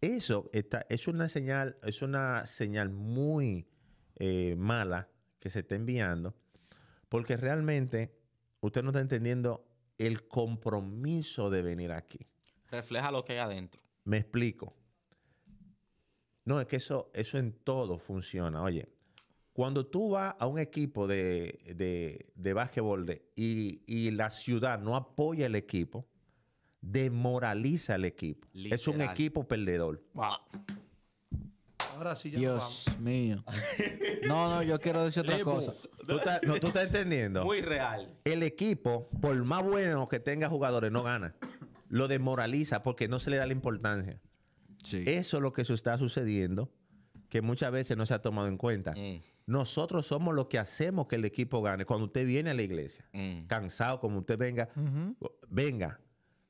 Eso está, es una señal, es una señal muy eh, mala que se está enviando, porque realmente usted no está entendiendo el compromiso de venir aquí. Refleja lo que hay adentro. Me explico. No, es que eso, eso en todo funciona. Oye, cuando tú vas a un equipo de, de, y, la ciudad no apoya el equipo, demoraliza al equipo. Es un equipo perdedor. Ahora sí Dios mío. No, no, yo quiero decir otra cosa. no, tú estás entendiendo. Muy real. El equipo, por más bueno que tenga jugadores, no gana. Lo desmoraliza porque no se le da la importancia. Eso es lo que se está sucediendo, que muchas veces no se ha tomado en cuenta. Mm. Nosotros somos los que hacemos que el equipo gane. Cuando usted viene a la iglesia, mm. cansado, como usted venga, venga.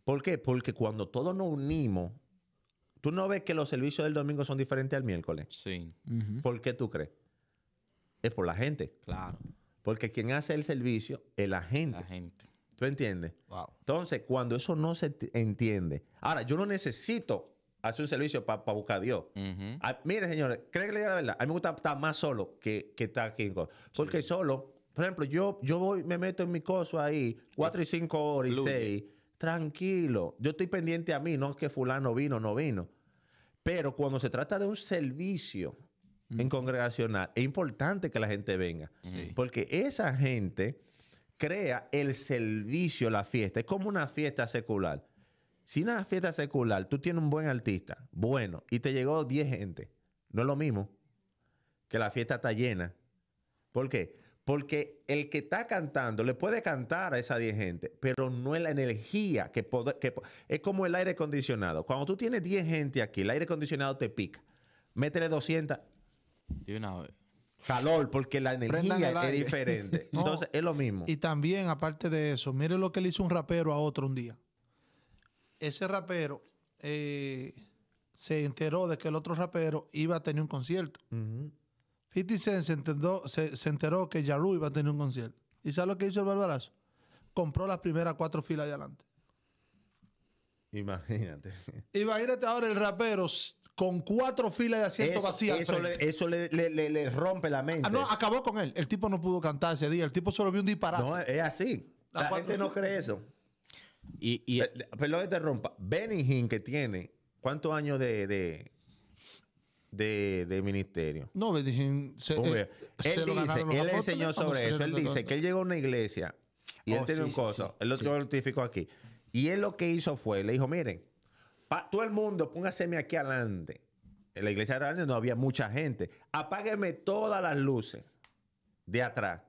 ¿Por qué? Porque cuando todos nos unimos, tú no ves que los servicios del domingo son diferentes al miércoles. Sí. ¿Por qué tú crees? Es por la gente. Claro. Porque quien hace el servicio es la gente. La gente. ¿Tú entiendes? Wow. Entonces, cuando eso no se entiende. Ahora, yo no necesito hace un servicio para buscar a Dios. Ah, mire, señores, creo que le diga la verdad. A mí me gusta estar más solo que, que estar aquí. Porque solo, por ejemplo, yo, yo voy, me meto en mi coso ahí, cuatro y cinco horas y seis, tranquilo. Yo estoy pendiente a mí, no es que fulano vino, no vino. Pero cuando se trata de un servicio en congregacional, es importante que la gente venga. Porque esa gente crea el servicio, la fiesta. Es como una fiesta secular. Si una fiesta secular, tú tienes un buen artista, bueno, y te llegó 10 gente, no es lo mismo que la fiesta está llena. ¿Por qué? Porque el que está cantando le puede cantar a esa 10 gente, pero no es la energía que, es como el aire acondicionado. Cuando tú tienes 10 gente aquí, el aire acondicionado te pica. Métele 200. una vez. Calor, porque la energía es diferente. Entonces, es lo mismo. Y también, aparte de eso, mire lo que le hizo un rapero a otro un día ese rapero eh, se enteró de que el otro rapero iba a tener un concierto. Uh 50 se, enteró, se, enteró que Yaru iba a tener un concierto. ¿Y sabes lo que hizo el barbarazo? Compró las primeras cuatro filas de adelante. Imagínate. Imagínate ahora el rapero con cuatro filas de asiento eso, vacías. Eso, le, rompe la mente. Ah, no, acabó con él. El tipo no pudo cantar ese día. El tipo solo vio un disparate. No, es así. la gente no cree eso. Y, y... perdón que te rompa. que tiene, ¿cuántos años de, de... ministerio. No, me eh, él, él le enseñó sobre eso. Él dice que él llegó a una iglesia y él oh, tiene un coso. él lo notificó aquí. Y él lo que hizo fue, le dijo, miren, todo el mundo, póngaseme aquí adelante. En la iglesia grande no había mucha gente. Apágueme todas las luces de atrás.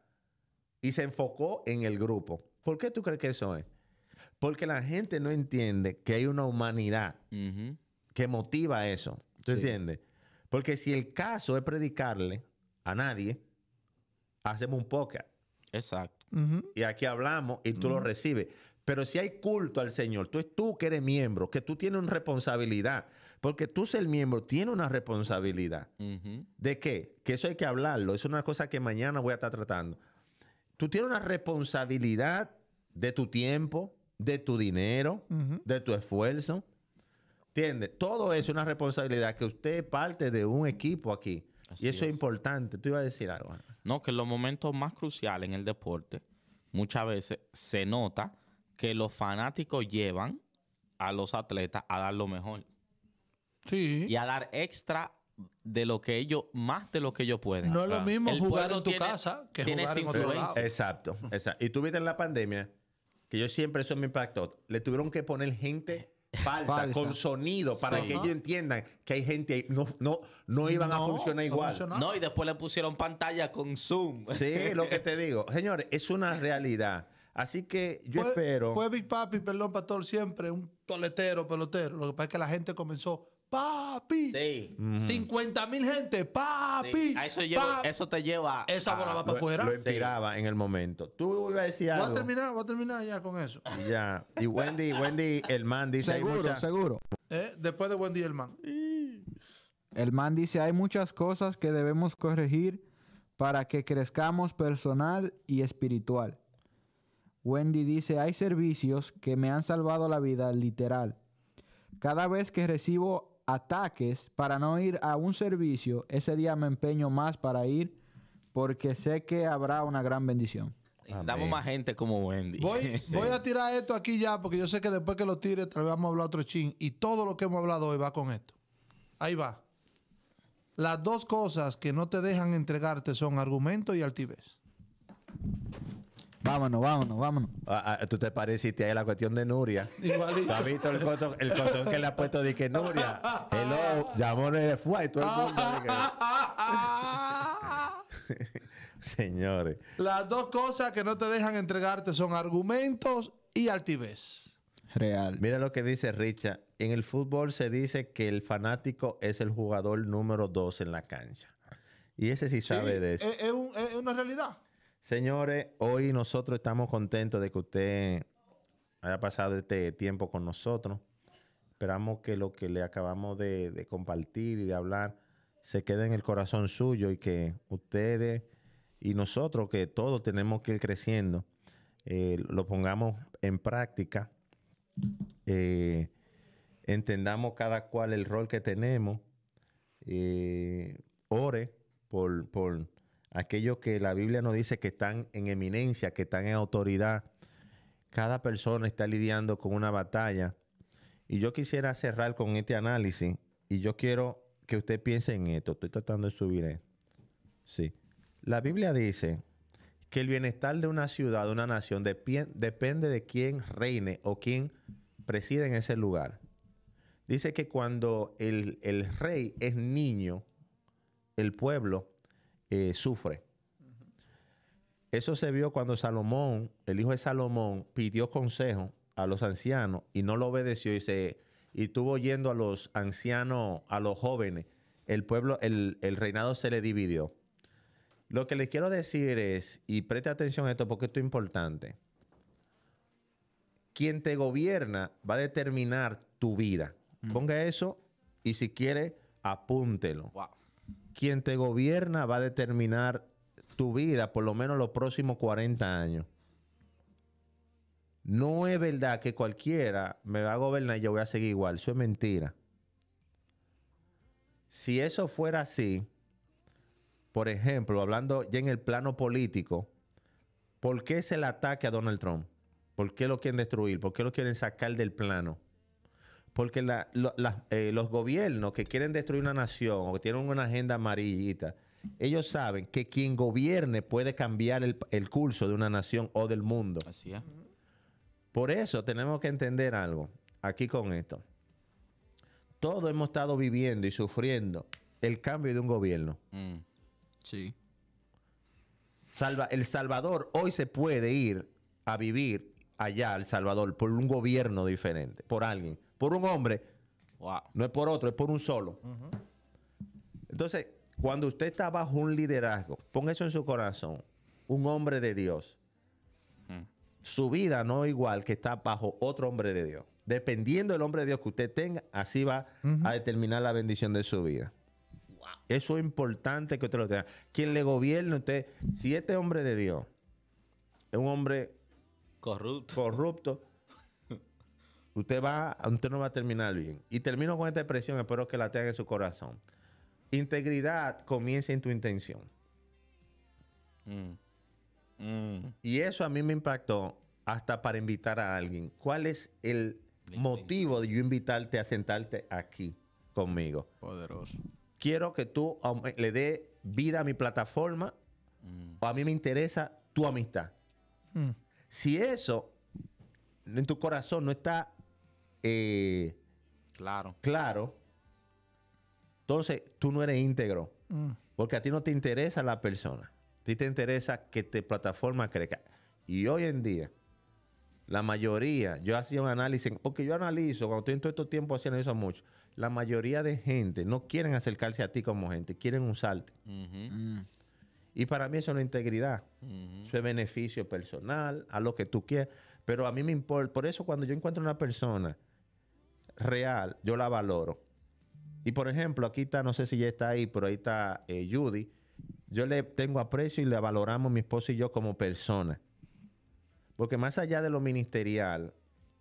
Y se enfocó en el grupo. ¿Por qué tú crees que eso es? Porque la gente no entiende que hay una humanidad que motiva eso. ¿Tú entiendes? Porque si el caso es predicarle a nadie, hacemos un podcast. Exacto. Y aquí hablamos y tú lo recibes. Pero si hay culto al Señor, tú es tú que eres miembro, que tú tienes una responsabilidad, porque tú ser miembro tiene una responsabilidad. ¿De qué? Que eso hay que hablarlo, es una cosa que mañana voy a estar tratando. Tú tienes una responsabilidad de tu tiempo, de tu dinero, de tu esfuerzo. ¿Entiendes? Todo es una responsabilidad que usted parte de un equipo aquí. y eso es. importante. Tú ibas a decir algo. No, que en los momentos más cruciales en el deporte, muchas veces se nota que los fanáticos llevan a los atletas a dar lo mejor. Sí. Y a dar extra de lo que ellos, más de lo que ellos pueden. No es lo mismo jugar en tu casa que jugar en otro lado. Exacto, exacto. Y tú viste en la pandemia que yo siempre eso me impactó, le tuvieron que poner gente falsa, con sonido, para que ellos entiendan que hay gente ahí. No, no, no iban a funcionar igual. No, y después le pusieron pantalla con Zoom. Sí, lo que te digo. Señores, es una realidad. Así que yo espero. Fue Big Papi, perdón, Pastor, siempre un toletero, pelotero. Lo que pasa es que la gente comenzó papi. Sí. 50 mil gente, papi. eso, te lleva. Esa bola va para afuera. Lo, inspiraba en el momento. Tú a decir algo. Voy a terminar, voy a terminar ya con eso. Ya. Y Wendy, Wendy, el man dice. Seguro, seguro. Eh, después de Wendy, el man. El man dice: hay muchas cosas que debemos corregir para que crezcamos personal y espiritual. Wendy dice: hay servicios que me han salvado la vida, literal. Cada vez que recibo ataques para no ir a un servicio, ese día me empeño más para ir porque sé que habrá una gran bendición. Necesitamos más gente como Wendy. Voy, voy a tirar esto aquí ya porque yo sé que después que lo tire tal vez vamos a hablar otro ching y todo lo que hemos hablado hoy va con esto. Ahí va. Las dos cosas que no te dejan entregarte son argumento y altivez. Vámonos, vámonos, vámonos. Ah, ah, ¿Tú te pareciste ahí la cuestión de Nuria? Igualito. has visto el cotón, el que le ha puesto de que Nuria? Hello, llamó el fue y todo el mundo. Señores. Las dos cosas que no te dejan entregarte son argumentos y altivez. Real. Mira lo que dice Richa. En el fútbol se dice que el fanático es el jugador número dos en la cancha. Y ese sí sabe de eso. Es, es, es una realidad. Señores, hoy nosotros estamos contentos de que usted haya pasado este tiempo con nosotros. Esperamos que lo que le acabamos de, compartir y de hablar se quede en el corazón suyo y que ustedes y nosotros, que todos tenemos que ir creciendo, eh, lo pongamos en práctica, eh, entendamos cada cual el rol que tenemos, eh, ore por, por Aquello que la Biblia nos dice que están en eminencia, que están en autoridad. Cada persona está lidiando con una batalla. Y yo quisiera cerrar con este análisis y yo quiero que usted piense en esto. Estoy tratando de subir. Sí. La Biblia dice que el bienestar de una ciudad, de una nación, depende de quién reine o quién preside en ese lugar. Dice que cuando el rey es niño, el pueblo eh, sufre. Eso se vio cuando Salomón, el hijo de Salomón, pidió consejo a los ancianos y no lo obedeció y se estuvo yendo a los ancianos, a los jóvenes. El pueblo, el, reinado se le dividió. Lo que les quiero decir es, y preste atención a esto porque esto es importante, quien te gobierna va a determinar tu vida. Ponga eso y si quiere, apúntelo quien te gobierna va a determinar tu vida por lo menos los próximos 40 años. No es verdad que cualquiera me va a gobernar y yo voy a seguir igual. Eso es mentira. Si eso fuera así, por ejemplo, hablando ya en el plano político, ¿por qué es el ataque a Donald Trump? ¿Por qué lo quieren destruir? ¿Por qué lo quieren sacar del plano? Porque eh, los gobiernos que quieren destruir una nación o que tienen una agenda amarillita, ellos saben que quien gobierne puede cambiar el, curso de una nación o del mundo. Así es. Por eso tenemos que entender algo aquí con esto. Todos hemos estado viviendo y sufriendo el cambio de un gobierno. Mm, sí. el Salvador hoy se puede ir a vivir allá, El Salvador, por un gobierno diferente, por alguien por un hombre. No es por otro, es por un solo. Entonces, cuando usted está bajo un liderazgo, ponga eso en su corazón, un hombre de Dios, su vida no es igual que está bajo otro hombre de Dios. Dependiendo del hombre de Dios que usted tenga, así va a determinar la bendición de su vida. Eso es importante que usted lo tenga. Quien le gobierne usted, si este hombre de Dios es un hombre corrupto, corrupto Usted va, usted no va a terminar bien. Y termino con esta expresión, espero que la tenga en su corazón. Integridad comienza en tu intención. Mm. Mm. Y eso a mí me impactó hasta para invitar a alguien. ¿Cuál es el motivo de yo invitarte a sentarte aquí conmigo? Poderoso. Quiero que tú um, le dé vida a mi plataforma mm. o a mí me interesa tu amistad. Si eso en tu corazón no está eh, claro. claro, entonces tú no eres íntegro. Mm. Porque a ti no te interesa la persona. A ti te interesa que te plataforma crezca. Y hoy en día, la mayoría, yo hacía un análisis, porque yo analizo, cuando estoy en todo este tiempo haciendo eso mucho, la mayoría de gente no quieren acercarse a ti como gente, quieren usarte. Mm. Y para mí eso es una integridad, eso es beneficio personal, a lo que tú quieras. Pero a mí me importa, por eso cuando yo encuentro una persona real, yo la valoro. Y por ejemplo, aquí está, no sé si ya está ahí, pero ahí está eh, Judy. Yo le tengo aprecio y le valoramos mi esposo y yo como persona. Porque más allá de lo ministerial,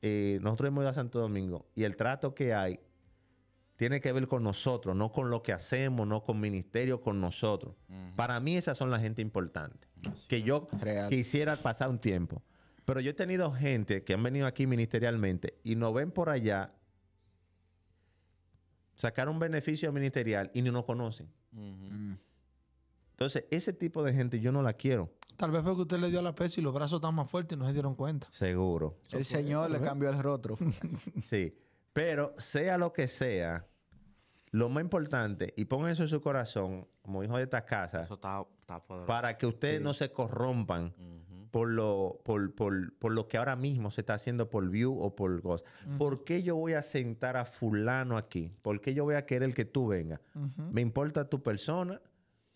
eh, nosotros hemos ido a Santo Domingo y el trato que hay tiene que ver con nosotros, no con lo que hacemos, no con ministerio, con nosotros. Para mí esas son la gente importante. que yo quisiera pasar un tiempo. Pero yo he tenido gente que han venido aquí ministerialmente y nos ven por allá sacar un beneficio ministerial y ni nos conocen. Mm. Entonces, ese tipo de gente yo no la quiero. Tal vez fue que usted le dio la pesa y los brazos están más fuertes y no se dieron cuenta. Seguro. El Señor le cambió el rostro. sí. Pero sea lo que sea, lo más importante, y pongan eso en su corazón, como hijo de estas casas, para que ustedes no se corrompan por lo, por, por, por, lo que ahora mismo se está haciendo por View o por Ghost. ¿Por qué yo voy a sentar a fulano aquí? ¿Por qué yo voy a querer que tú vengas? ¿Me importa tu persona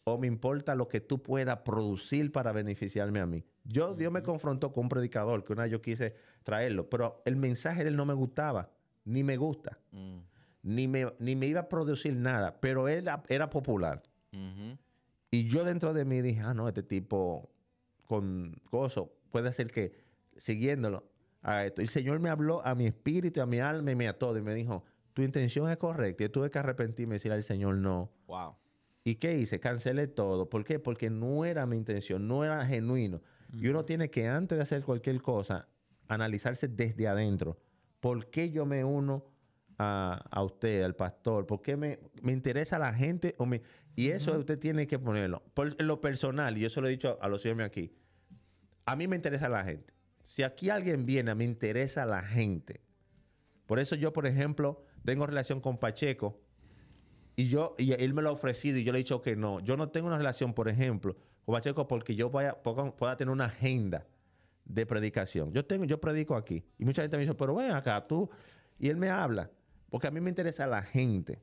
o me importa lo que tú puedas producir para beneficiarme a mí? Yo, Dios me confrontó con un predicador que una vez yo quise traerlo, pero el mensaje de él no me gustaba, ni me gusta, mm. ni, me, ni me iba a producir nada, pero él era popular. Y yo dentro de mí dije, ah, no, este tipo con gozo, puede ser que siguiéndolo a esto. El Señor me habló a mi espíritu, a mi alma y me a todo y me dijo, tu intención es correcta. Y tuve que arrepentirme y decirle al Señor no. Wow. ¿Y qué hice? Cancelé todo. ¿Por qué? Porque no era mi intención, no era genuino. Y uno tiene que antes de hacer cualquier cosa, analizarse desde adentro. ¿Por qué yo me uno a, usted, al pastor? porque me, interesa la gente? y eso usted tiene que ponerlo. Por lo personal, y yo se lo he dicho a, los hijos aquí, a mí me interesa la gente. Si aquí alguien viene, me interesa la gente. Por eso yo, por ejemplo, tengo relación con Pacheco y yo y él me lo ha ofrecido y yo le he dicho que no. Yo no tengo una relación, por ejemplo, con Pacheco porque yo pueda, tener una agenda de predicación. Yo tengo, yo predico aquí y mucha gente me dice, pero ven acá tú y él me habla. Porque a mí me interesa la gente.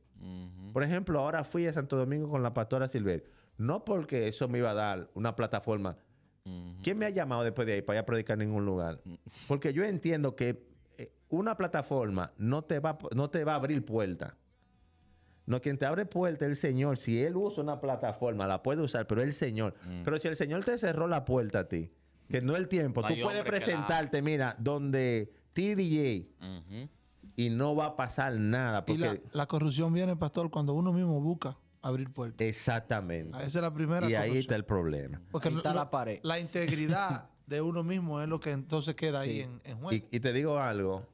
Por ejemplo, ahora fui a Santo Domingo con la pastora Silver. No porque eso me iba a dar una plataforma. ¿Quién me ha llamado después de ahí para ir a predicar en ningún lugar? Mm. Porque yo entiendo que eh, una plataforma no te va, no te va a abrir puerta. No, quien te abre puerta el Señor. Si Él usa una plataforma, la puede usar, pero el Señor. Mm. Pero si el Señor te cerró la puerta a ti, que no el tiempo, tú puedes presentarte, mira, donde TDJ, y no va a pasar nada. Porque... la, corrupción viene, pastor, cuando uno mismo busca abrir puertas. Exactamente. Esa es la primera. Y ahí está el problema. Porque ahí está la pared. La integridad de uno mismo es lo que entonces queda ahí en, en juego. Y, te digo algo.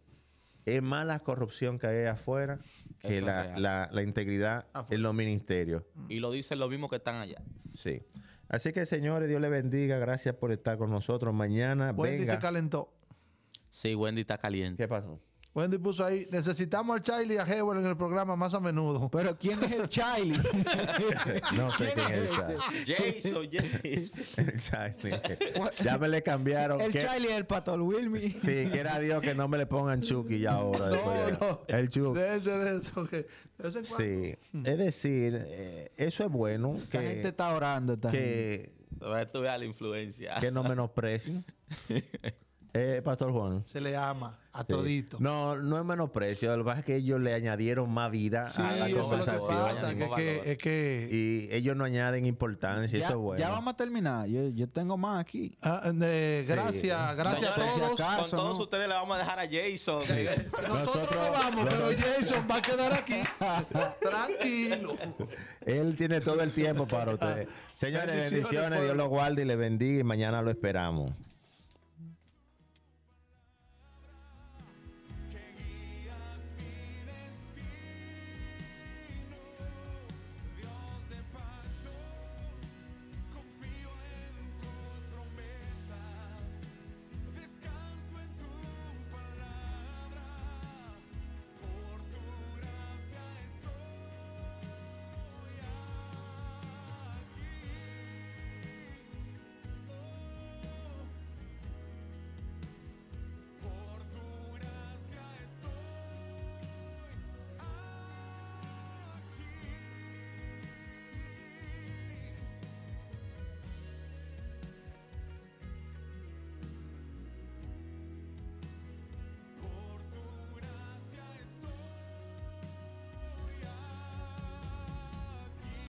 Es más la corrupción que hay afuera que la, integridad en los ministerios. Y lo dicen los mismos que están allá. Sí. Así que, señores, Dios le bendiga. Gracias por estar con nosotros. Mañana. Wendy se calentó. Sí, Wendy está caliente. ¿Qué pasó? Wendy puso ahí, necesitamos al Charlie y a Hebel en el programa más a menudo. Pero ¿quién es el Charlie? no sé quién es el Jace Jason, Jason. ya me le cambiaron. El Chiley es el Pato Wilmy. sí, quiera Dios que no me le pongan Chucky ya ahora. no, no. El Chucky. de eso. de sí. Es decir, eh, eso es bueno. La gente está orando. Esta que, Que no menosprecien. Eh, Pastor Juan. Se le ama a todito. No, no es menosprecio. Lo que pasa es que ellos le añadieron más vida a la conversación. que Y ellos no añaden importancia. Ya, eso es bueno. Ya vamos a terminar. Yo, yo tengo más aquí. Ah, eh, gracias, gracias a todos. con todos ustedes le vamos a dejar a Jason. Nosotros, no vamos, pero Jason va a quedar aquí. Tranquilo. Él tiene todo el tiempo para ustedes. Ah, Señores, bendiciones. Dios lo guarde y le bendiga. Y mañana lo esperamos.